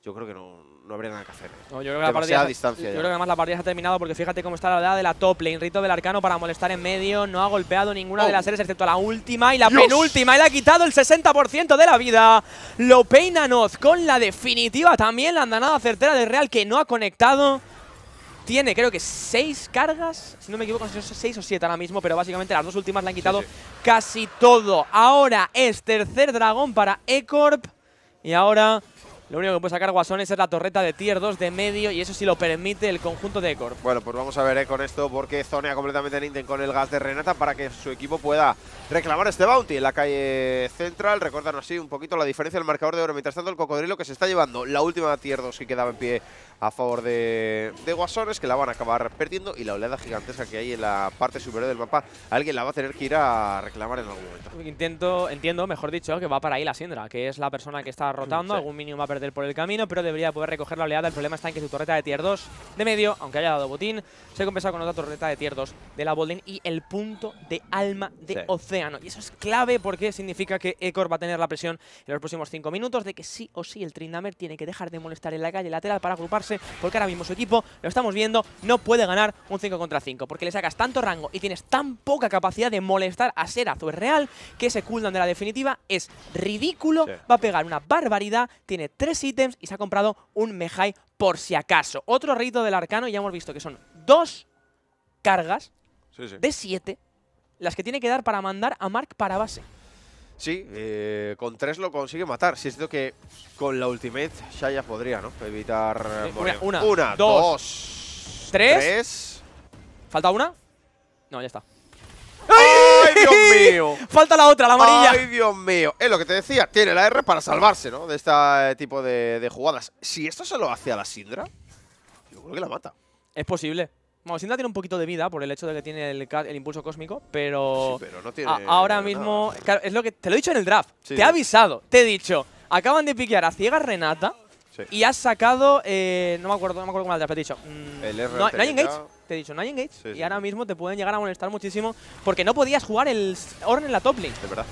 yo creo que no, no habría nada que hacer. ¿eh? yo creo que la partida, distancia yo creo que además la partida se ha terminado porque fíjate cómo está la edad de la top lane. Rito del Arcano para molestar en medio. No ha golpeado ninguna de las oh. series excepto la última y la penúltima. Y le ha quitado el 60% de la vida. Lo peina con la definitiva. También la andanada certera de Real que no ha conectado. Tiene creo que seis cargas, si no me equivoco, son seis o siete ahora mismo, pero básicamente las dos últimas le han quitado casi todo. Ahora es tercer dragón para Ecorp y ahora lo único que puede sacar Guasones es la torreta de tier 2 de medio y eso sí lo permite el conjunto de Ecor. Bueno, pues vamos a ver eh, con esto porque zonea completamente Nintendo con el gas de Renata para que su equipo pueda reclamar este bounty en la calle central. Recuerdan así un poquito la diferencia del marcador de oro. Mientras tanto, el cocodrilo que se está llevando la última tier 2 que quedaba en pie a favor de, Guasones, que la van a acabar perdiendo. Y la oleada gigantesca que hay en la parte superior del mapa, alguien la va a tener que ir a reclamar en algún momento. Intento, entiendo, mejor dicho, que va para ahí la Sindra, que es la persona que está rotando. Algún mínimo va a perder por el camino, pero debería poder recoger la oleada. El problema está en que su torreta de tier 2 de medio, aunque haya dado botín, se compensado con otra torreta de tier 2 de la Bolden y el punto de alma de Océano. Y eso es clave porque significa que ekor va a tener la presión en los próximos 5 minutos de que sí o sí el Trindamer tiene que dejar de molestar en la calle lateral para agruparse porque ahora mismo su equipo, lo estamos viendo, no puede ganar un 5 contra 5 porque le sacas tanto rango y tienes tan poca capacidad de molestar a Es Real que ese cooldown de la definitiva es ridículo, va a pegar una barbaridad, tiene tres ítems y se ha comprado un Mejai por si acaso. Otro rito del arcano, y ya hemos visto que son dos cargas de siete las que tiene que dar para mandar a Mark para base. Sí, eh, con tres lo consigue matar. Si es cierto que con la ultimate Shaya podría, ¿no? Evitar morir. Una, dos, tres. ¿Falta una? No, ya está. ¡Ay, Dios mío! Falta la otra, la amarilla. ¡Ay, Dios mío! Es lo que te decía, tiene la R para salvarse, ¿no? De este eh, tipo de, de jugadas. Si esto se lo hace a la Sindra, yo creo que la mata. Es posible. Mosinda tiene un poquito de vida por el hecho de que tiene el, impulso cósmico, pero, pero no tiene ahora mismo, claro, es lo que te lo he dicho en el draft, te he avisado, te he dicho, acaban de piquear a ciega Renata y has sacado, eh, no me acuerdo, no me acuerdo cómo era el draft, dicho, mm, el no, hay engage, he dicho Nine y ahora mismo te pueden llegar a molestar muchísimo porque no podías jugar el orden en la top lane. Es verdad.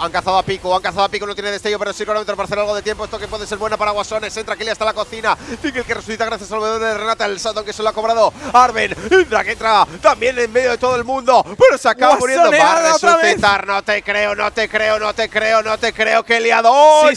Han cazado a Pico, han cazado a Pico, no tiene destello, pero sí cronómetro para hacer algo de tiempo. Esto que puede ser buena para Guasones. Entra Kelly hasta la cocina. que resucita gracias al bebé de Renata, el salto que se lo ha cobrado Arben. Indra que entra también en medio de todo el mundo, pero se acaba muriendo. Va a resucitar. No te creo, no te creo, no te creo, no te creo. le a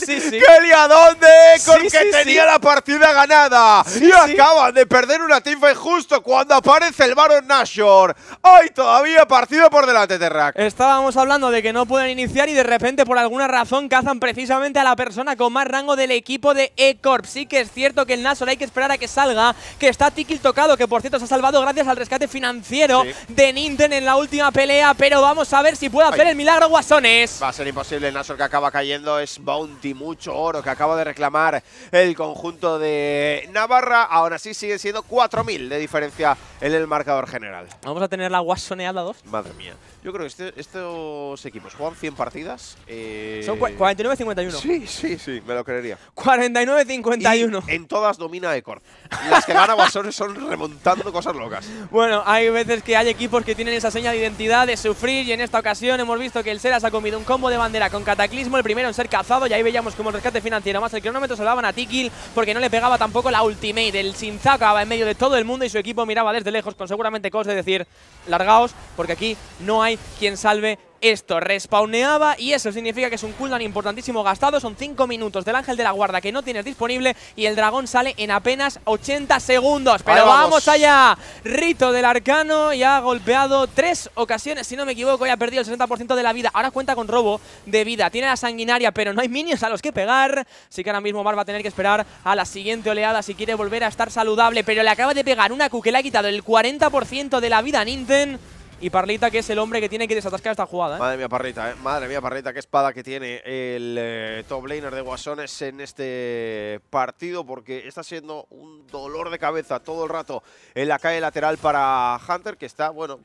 Sí, sí, ¡Qué liadón de Con que tenía la partida ganada! y acaban de perder una tifa justo cuando aparece el Baron Nashor. Hay todavía partido por delante, de Terrak. Estábamos hablando de que no pueden iniciar y de repente, por alguna razón, cazan precisamente a la persona con más rango del equipo de e Sí que es cierto que el Nashor hay que esperar a que salga, que está tiki tocado, que por cierto se ha salvado gracias al rescate financiero de Ninten en la última pelea, pero vamos a ver si puede hacer el milagro Guasones. Va a ser imposible, el Nashor que acaba cayendo es Bounty, mucho oro que acaba de reclamar el conjunto de Navarra. ahora sí siguen siendo 4.000 de diferencia en el marcador general. Vamos a tener la guasoneada 2. Madre mía. Yo creo que este, estos equipos juegan 100 partidas. Eh, son 49-51. Sí, sí, sí, me lo creería. 49-51. En todas domina Ecor. Las que gana guasones son remontando cosas locas. Bueno, hay veces que hay equipos que tienen esa seña de identidad, de sufrir, y en esta ocasión hemos visto que el Seras ha comido un combo de bandera con Cataclismo, el primero en ser cazado, y ahí veíamos como el rescate financiero más el cronómetro daban a Tikil porque no le pegaba tampoco la ultimate. El Sinza acababa en medio de todo el mundo y su equipo mira desde lejos con seguramente cos de decir, largaos, porque aquí no hay quien salve esto respawneaba y eso significa que es un cooldown importantísimo gastado. Son 5 minutos del ángel de la guarda que no tienes disponible y el dragón sale en apenas 80 segundos. Pero vamos. allá. Rito del arcano ya ha golpeado tres ocasiones, si no me equivoco, ya ha perdido el 60% de la vida. Ahora cuenta con robo de vida. Tiene la sanguinaria, pero no hay minions a los que pegar. Así que ahora mismo Mar va a tener que esperar a la siguiente oleada si quiere volver a estar saludable. Pero le acaba de pegar una Q que le ha quitado el 40% de la vida a Ninten. Y Parlita, que es el hombre que tiene que desatascar esta jugada. ¿eh? Madre mía, Parlita, ¿eh? madre mía, Parlita, qué espada que tiene el eh, top laner de Guasones en este partido, porque está siendo un dolor de cabeza todo el rato en la calle lateral para Hunter, que está, bueno,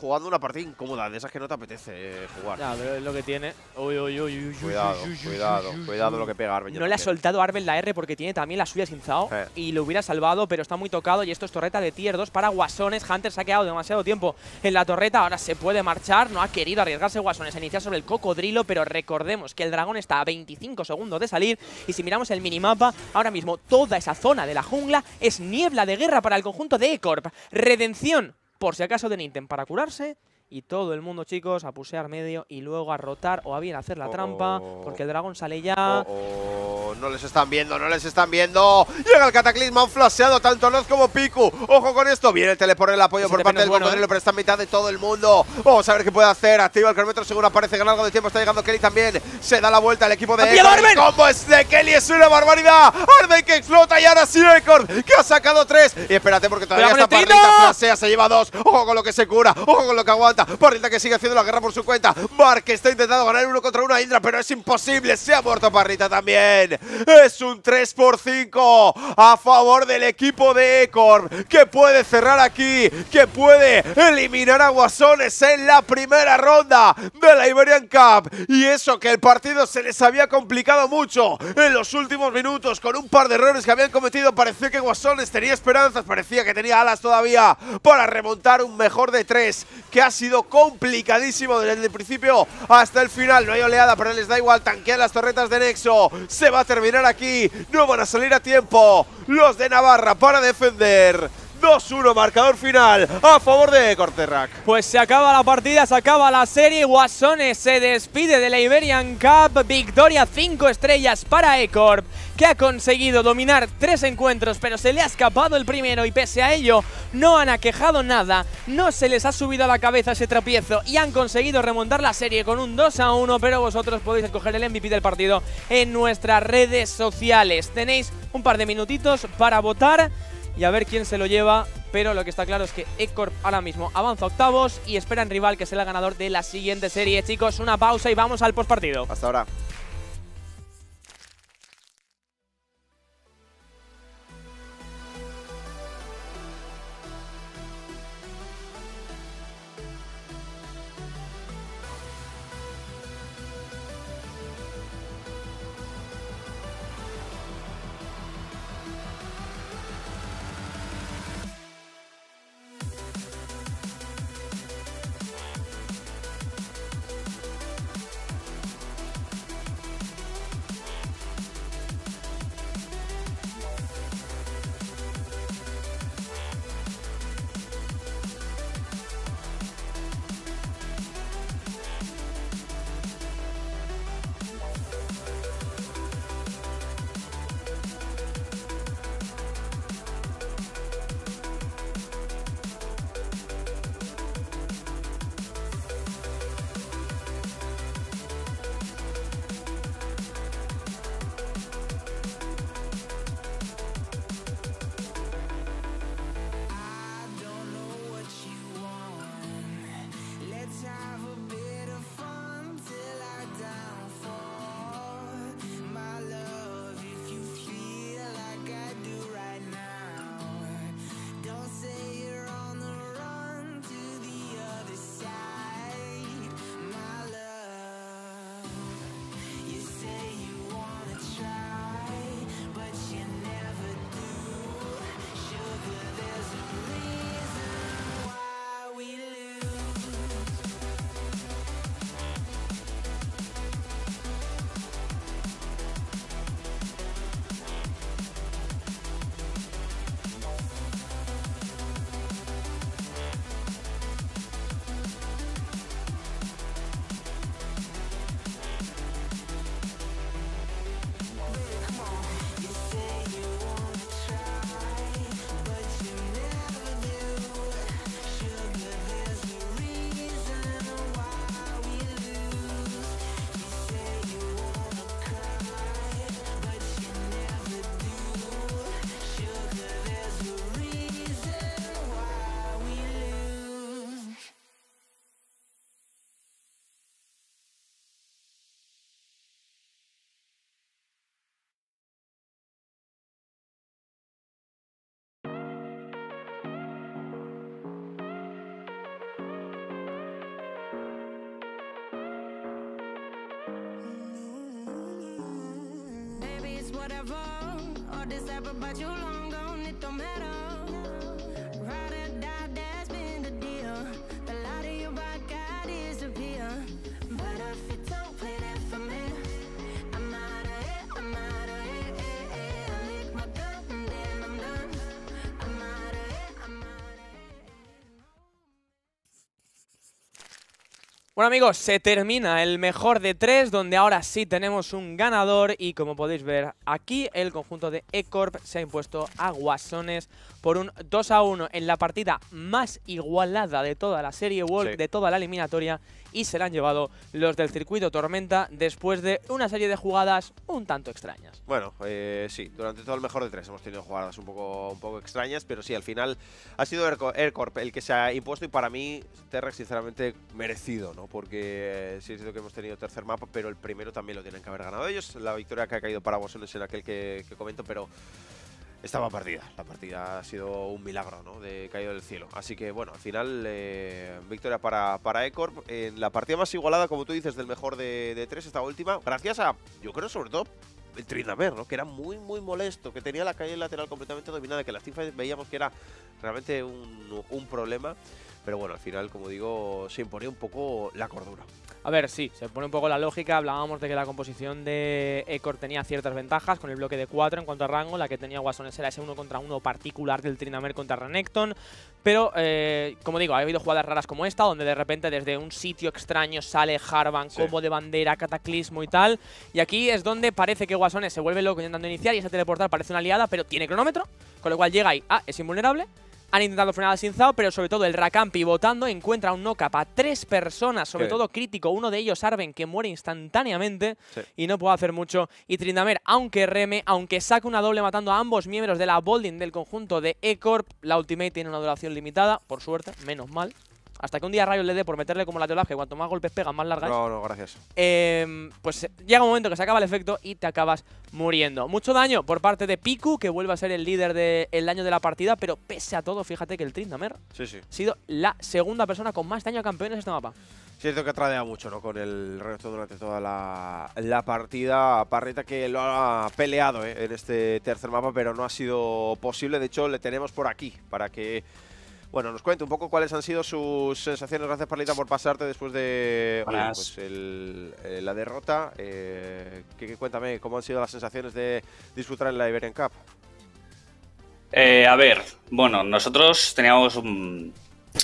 jugando una partida incómoda, de esas que no te apetece eh, jugar. Ya, pero es lo que tiene. cuidado, cuidado, cuidado lo que pega Arbel. No le ha soltado Arbel la R porque tiene también la suya sin Zao y lo hubiera salvado, pero está muy tocado y esto es torreta de tier 2 para Guasones. Hunter se ha quedado demasiado tiempo en la torreta, ahora se puede marchar, no ha querido arriesgarse Guasones a iniciar sobre el cocodrilo, pero recordemos que el dragón está a 25 segundos de salir y si miramos el minimapa, ahora mismo toda esa zona de la jungla es niebla de guerra para el conjunto de Ecorp. Redención por si acaso de Nintendo para curarse y todo el mundo, chicos, a pusear medio y luego a rotar o a bien hacer la trampa, oh, oh. porque el dragón sale ya. Oh, no les están viendo, no les están viendo. Llega el cataclismo, han flasheado tanto Noz como Piku. Ojo con esto, viene el tele el apoyo por parte del bueno, ¿eh? pero está en mitad de todo el mundo. Vamos a ver qué puede hacer. Activa el cronómetro, seguro aparece en algo de tiempo. Está llegando Kelly también. Se da la vuelta al equipo de Ekor. El combo es de Kelly, es una barbaridad. Arden que explota y ahora sí Record que ha sacado tres. Y espérate, porque todavía está parrita, flashea, se lleva dos. Ojo con lo que se cura, ojo con lo que aguanta. Parrita que sigue haciendo la guerra por su cuenta. Mark está intentando ganar uno contra uno a Indra, pero es imposible. Se ha muerto Parrita también. Es un 3 por 5 a favor del equipo de Ecor, que puede cerrar aquí, que puede eliminar a Guasones en la primera ronda de la Iberian Cup. Y eso que el partido se les había complicado mucho en los últimos minutos con un par de errores que habían cometido. Parecía que Guasones tenía esperanzas, parecía que tenía alas todavía para remontar un mejor de tres que ha sido complicadísimo desde el principio hasta el final. No hay oleada, pero les da igual. Tanquean las torretas de Nexo. Se va a terminar aquí. No van a salir a tiempo los de Navarra para defender. 2-1, marcador final a favor de Corterrac. Pues se acaba la partida, se acaba la serie. Guasones se despide de la Iberian Cup. Victoria 5 estrellas para Ecorp, que ha conseguido dominar tres encuentros, pero se le ha escapado el primero y pese a ello no han aquejado nada. No se les ha subido a la cabeza ese tropiezo y han conseguido remontar la serie con un 2 1, pero vosotros podéis escoger el MVP del partido en nuestras redes sociales. Tenéis un par de minutitos para votar y a ver quién se lo lleva. Pero lo que está claro es que Ecorp ahora mismo avanza octavos y espera en rival que sea el ganador de la siguiente serie. Chicos, una pausa y vamos al postpartido. Hasta ahora. beautiful or desirable, but you long gone, it don't matter. Bueno amigos, se termina el mejor de tres, donde ahora sí tenemos un ganador y como podéis ver aquí, el conjunto de Ecorp se ha impuesto a Guasones por un 2 a 1 en la partida más igualada de toda la serie World, de toda la eliminatoria, y se la han llevado los del circuito Tormenta después de una serie de jugadas un tanto extrañas. Bueno, eh, sí, durante todo el mejor de tres hemos tenido jugadas un poco, un poco extrañas, pero sí, al final ha sido Aircorp el que se ha impuesto y para mí Terrex, sinceramente, merecido, ¿no? Porque eh, sí es cierto que hemos tenido tercer mapa, pero el primero también lo tienen que haber ganado ellos. La victoria que ha caído para vosotros es en aquel que, que comento, pero estaba partida. La partida ha sido un milagro, ¿no? De caído del cielo. Así que, bueno, al final, eh, victoria para, para Ecorp. En la partida más igualada, como tú dices, del mejor de, tres, esta última, gracias a, yo creo, sobre todo. El Trinamer, ¿no? Que era muy, muy molesto, que tenía la calle lateral completamente dominada, que las cifras veíamos que era realmente un, un problema. Pero bueno, al final, como digo, se imponía un poco la cordura. A ver, sí, se pone un poco la lógica. Hablábamos de que la composición de Ecor tenía ciertas ventajas con el bloque de 4 en cuanto a rango. La que tenía Guasones era ese 1 contra 1 particular del Trinamer contra Renekton. Pero, eh, como digo, ha habido jugadas raras como esta, donde de repente desde un sitio extraño sale Harvan, como de bandera, cataclismo y tal. Y aquí es donde parece que Guasones se vuelve loco intentando iniciar y ese teleportar parece una aliada, pero tiene cronómetro. Con lo cual llega ahí, ah, es invulnerable. Han intentado frenar a Sinzao, pero sobre todo el Rakan votando encuentra un no a tres personas, sobre todo crítico, uno de ellos Arben, que muere instantáneamente y no puede hacer mucho. Y Trindamer, aunque reme, aunque saque una doble matando a ambos miembros de la Bolding del conjunto de E-Corp, la Ultimate tiene una duración limitada, por suerte, menos mal hasta que un día Rayo le dé por meterle como la cuanto más golpes pega, más larga No, no, gracias. Em, pues eh, llega un momento que se acaba el efecto y te acabas muriendo. Mucho daño por parte de Piku, que vuelve a ser el líder del daño de la partida, pero pese a todo, fíjate que el Trindamer ha sido la segunda persona con más daño a campeones en este mapa. Cierto que tradea mucho, ¿no? Con el resto durante toda la, partida. Parreta que lo ha peleado eh, en este tercer mapa, pero no ha sido posible. De hecho, le tenemos por aquí para que bueno, nos cuente un poco cuáles han sido sus sensaciones. Gracias, Parlita, por pasarte después de pues eh, la derrota. Eh, que, cuéntame, ¿cómo han sido las sensaciones de disfrutar en la Iberian Cup? Eh, a ver, bueno, nosotros teníamos,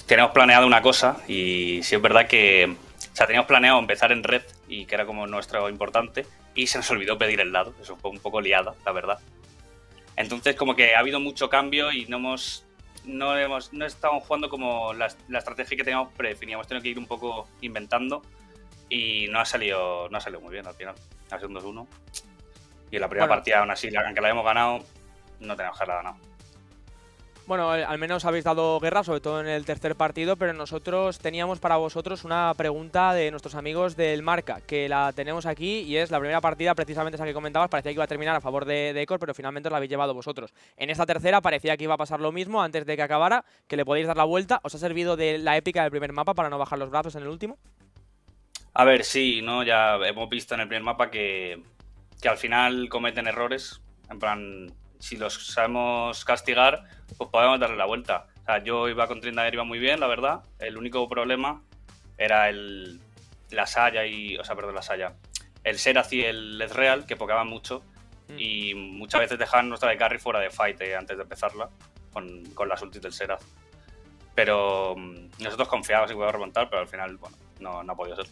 Tenemos planeado una cosa y sí es verdad que o sea, teníamos planeado empezar en red y que era como nuestro importante y se nos olvidó pedir el lado. Eso fue un poco liada, la verdad. Entonces, como que ha habido mucho cambio y no hemos no, hemos, no estamos jugando como la, estrategia que teníamos predefinida. Hemos tenido que ir un poco inventando y no ha salido, no ha salido muy bien al final. Ha sido un 2-1. Y en la primera partida, aún así, aunque la hemos ganado, no tenemos que haberla ganado. Bueno, al menos habéis dado guerra, sobre todo en el tercer partido, pero nosotros teníamos para vosotros una pregunta de nuestros amigos del Marca, que la tenemos aquí y es la primera partida, precisamente esa que comentabas, parecía que iba a terminar a favor de, de pero finalmente os la habéis llevado vosotros. En esta tercera parecía que iba a pasar lo mismo antes de que acabara, que le podéis dar la vuelta. ¿Os ha servido de la épica del primer mapa para no bajar los brazos en el último? A ver, sí, ¿no? Ya hemos visto en el primer mapa que, que al final cometen errores, en plan si los sabemos castigar, pues podemos darle la vuelta. O sea, yo iba con y iba muy bien, la verdad. El único problema era el, la Saya y. O sea, perdón, la Saya. El Seraz y el Led Real, que pokeaban mucho. Mm. Y muchas veces dejaban nuestra de carry fuera de fight eh, antes de empezarla. Con, con las ultis del seraz Pero mm, nosotros confiábamos y podíamos remontar, pero al final, bueno, no, no ha podido ser.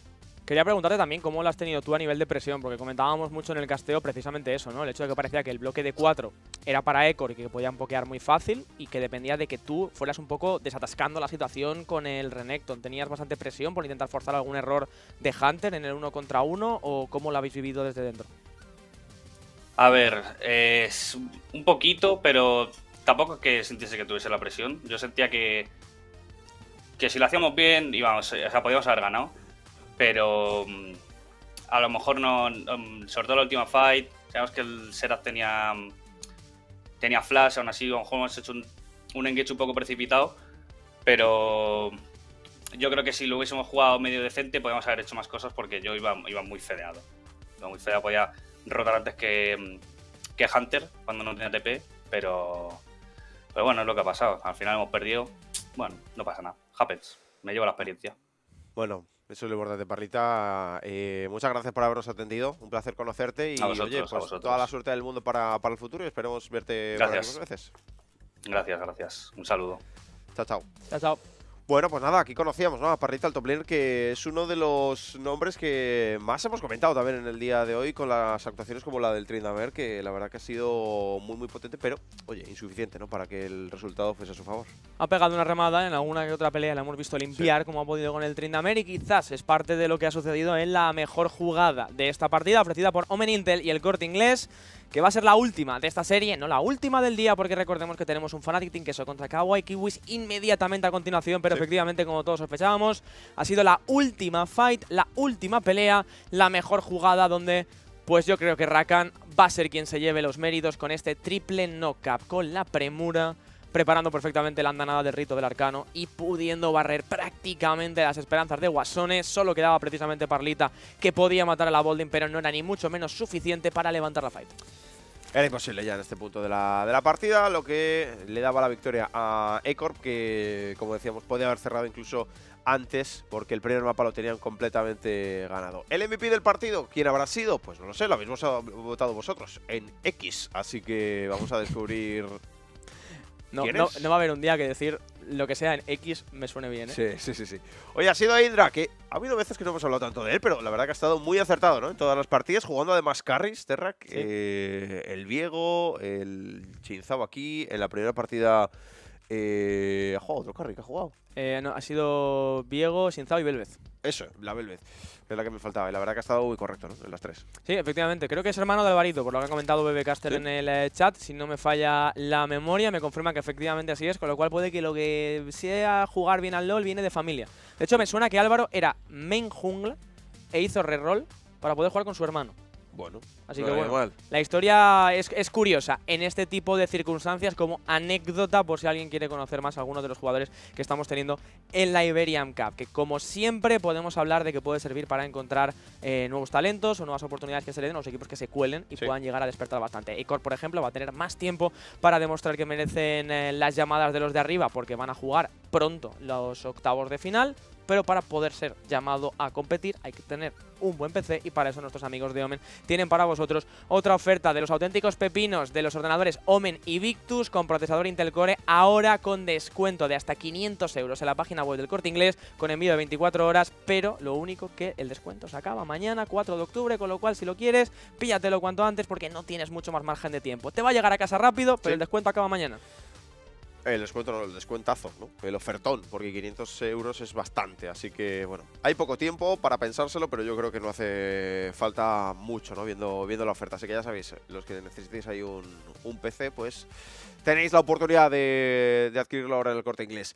Quería preguntarte también cómo lo has tenido tú a nivel de presión, porque comentábamos mucho en el casteo precisamente eso, ¿no? El hecho de que parecía que el bloque de 4 era para Ecor y que podían pokear muy fácil y que dependía de que tú fueras un poco desatascando la situación con el Renekton. ¿Tenías bastante presión por intentar forzar algún error de Hunter en el 1 contra 1 o cómo lo habéis vivido desde dentro? A ver, es un poquito, pero tampoco que sintiese que tuviese la presión. Yo sentía que, que si lo hacíamos bien, íbamos, o sea, podíamos haber ganado pero mm, a lo mejor no, mm, sobre todo la última fight, sabemos que el Seraph tenía mm, tenía flash, aún así a lo mejor hemos hecho un, un engage un poco precipitado, pero yo creo que si lo hubiésemos jugado medio decente podríamos haber hecho más cosas porque yo iba, iba muy fedeado. Iba muy fedeado, podía rotar antes que, Hunter cuando no tenía TP, pero, pero bueno, es lo que ha pasado. Al final hemos perdido. Bueno, no pasa nada. Happens. Me llevo la experiencia. Bueno, soy Bordas de Parrita, eh, muchas gracias por habernos atendido, un placer conocerte y pues, toda la suerte del mundo para, el futuro y esperemos verte gracias. veces. Gracias, gracias. Un saludo. Chao, chao. Chao, chao. Bueno, pues nada, aquí conocíamos a Parrita, el top que es uno de los nombres que más hemos comentado también en el día de hoy con las actuaciones como la del Trindamer, que la verdad que ha sido muy muy potente, pero, oye, insuficiente, ¿no? Para que el resultado fuese a su favor. Ha pegado una remada en alguna que otra pelea, la hemos visto limpiar como ha podido con el Trindamer y quizás es parte de lo que ha sucedido en la mejor jugada de esta partida, ofrecida por Omen Intel y el Corte Inglés que va a ser la última de esta serie, no la última del día, porque recordemos que tenemos un Fnatic Team queso contra Kawaii Kiwis inmediatamente a continuación, pero efectivamente, como todos sospechábamos, ha sido la última fight, la última pelea, la mejor jugada donde pues yo creo que Rakan va a ser quien se lleve los méritos con este triple no-cap, con la premura preparando perfectamente la andanada del rito del arcano y pudiendo barrer prácticamente las esperanzas de Guasones. Solo quedaba precisamente Parlita que podía matar a la Bolding, pero no era ni mucho menos suficiente para levantar la fight. Era imposible ya en este punto de la, partida, lo que le daba la victoria a Ecorp, que como decíamos podía haber cerrado incluso antes, porque el primer mapa lo tenían completamente ganado. ¿El MVP del partido? ¿Quién habrá sido? Pues no lo sé, lo habéis votado vosotros en X, así que vamos a descubrir no, no, va a haber un día que decir lo que sea en X me suene bien. ¿eh? Sí, sí, sí, Oye, ha sido Indra, que ha habido veces que no hemos hablado tanto de él, pero la verdad que ha estado muy acertado ¿no? en todas las partidas, jugando además carries, Terrak, eh, el Viego, el Chinzao aquí, en la primera partida eh, ¿Ha jugado otro carry? ¿Qué ha jugado? Eh, no, ha sido Diego, Sinzao y Velvez. Eso, la Velvez. Es la que me faltaba. Y la verdad que ha estado muy correcto, ¿no? En las tres. Sí, efectivamente. Creo que es hermano de Alvarito, por lo que ha comentado Bebe Caster en el eh, chat. Si no me falla la memoria, me confirma que efectivamente así es. Con lo cual puede que lo que sea jugar bien al LoL viene de familia. De hecho, me suena que Álvaro era main jungla e hizo reroll para poder jugar con su hermano así que bueno, la historia es, curiosa en este tipo de circunstancias como anécdota por si alguien quiere conocer más a algunos de los jugadores que estamos teniendo en la Iberian Cup, que como siempre podemos hablar de que puede servir para encontrar eh, nuevos talentos o nuevas oportunidades que se le den a los equipos que se cuelen y puedan llegar a despertar bastante. Ecor, por ejemplo, va a tener más tiempo para demostrar que merecen eh, las llamadas de los de arriba porque van a jugar pronto los octavos de final pero para poder ser llamado a competir hay que tener un buen PC y para eso nuestros amigos de Omen tienen para vosotros otra oferta de los auténticos pepinos de los ordenadores Omen y Victus con procesador Intel Core ahora con descuento de hasta 500 euros en la página web del Corte Inglés con envío de 24 horas, pero lo único que el descuento se acaba mañana 4 de octubre, con lo cual si lo quieres, píllatelo cuanto antes porque no tienes mucho más margen de tiempo. Te va a llegar a casa rápido, pero el descuento acaba mañana. El eh, descuento, el descuentazo, ¿no? El ofertón, porque 500 euros es bastante. Así que, bueno, hay poco tiempo para pensárselo, pero yo creo que no hace falta mucho, ¿no? Viendo, viendo la oferta. Así que ya sabéis, los que necesitéis ahí un, un PC, pues tenéis la oportunidad de, de adquirirlo ahora en el corte inglés.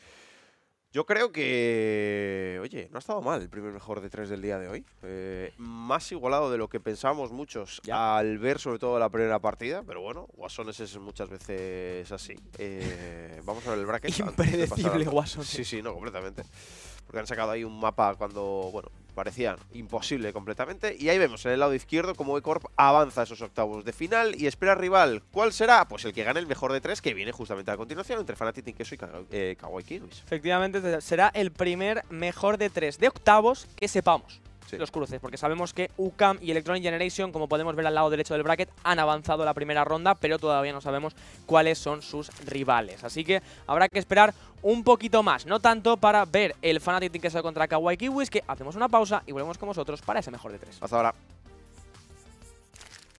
Yo creo que, oye, no ha estado mal el primer mejor de tres del día de hoy. Eh, más igualado de lo que pensábamos muchos al ver sobre todo la primera partida, pero bueno, Guasones es muchas veces así. Eh, vamos a ver el bracket. Impredecible Guasones! Sí, sí, no, completamente. Porque han sacado ahí un mapa cuando, bueno, parecía imposible completamente. Y ahí vemos en el lado izquierdo cómo Ecorp avanza esos octavos de final y espera rival. ¿Cuál será? Pues el que gane el mejor de tres, que viene justamente a continuación entre Fnatic Inqueso y eh, Kawaii Kiwis. Efectivamente, será el primer mejor de tres de octavos que sepamos los cruces, porque sabemos que UCAM y Electronic Generation, como podemos ver al lado derecho del bracket, han avanzado la primera ronda, pero todavía no sabemos cuáles son sus rivales. Así que habrá que esperar un poquito más, no tanto para ver el Fanatic sale contra Kawaii Kiwis, que hacemos una pausa y volvemos con vosotros para ese mejor de tres. Hasta ahora.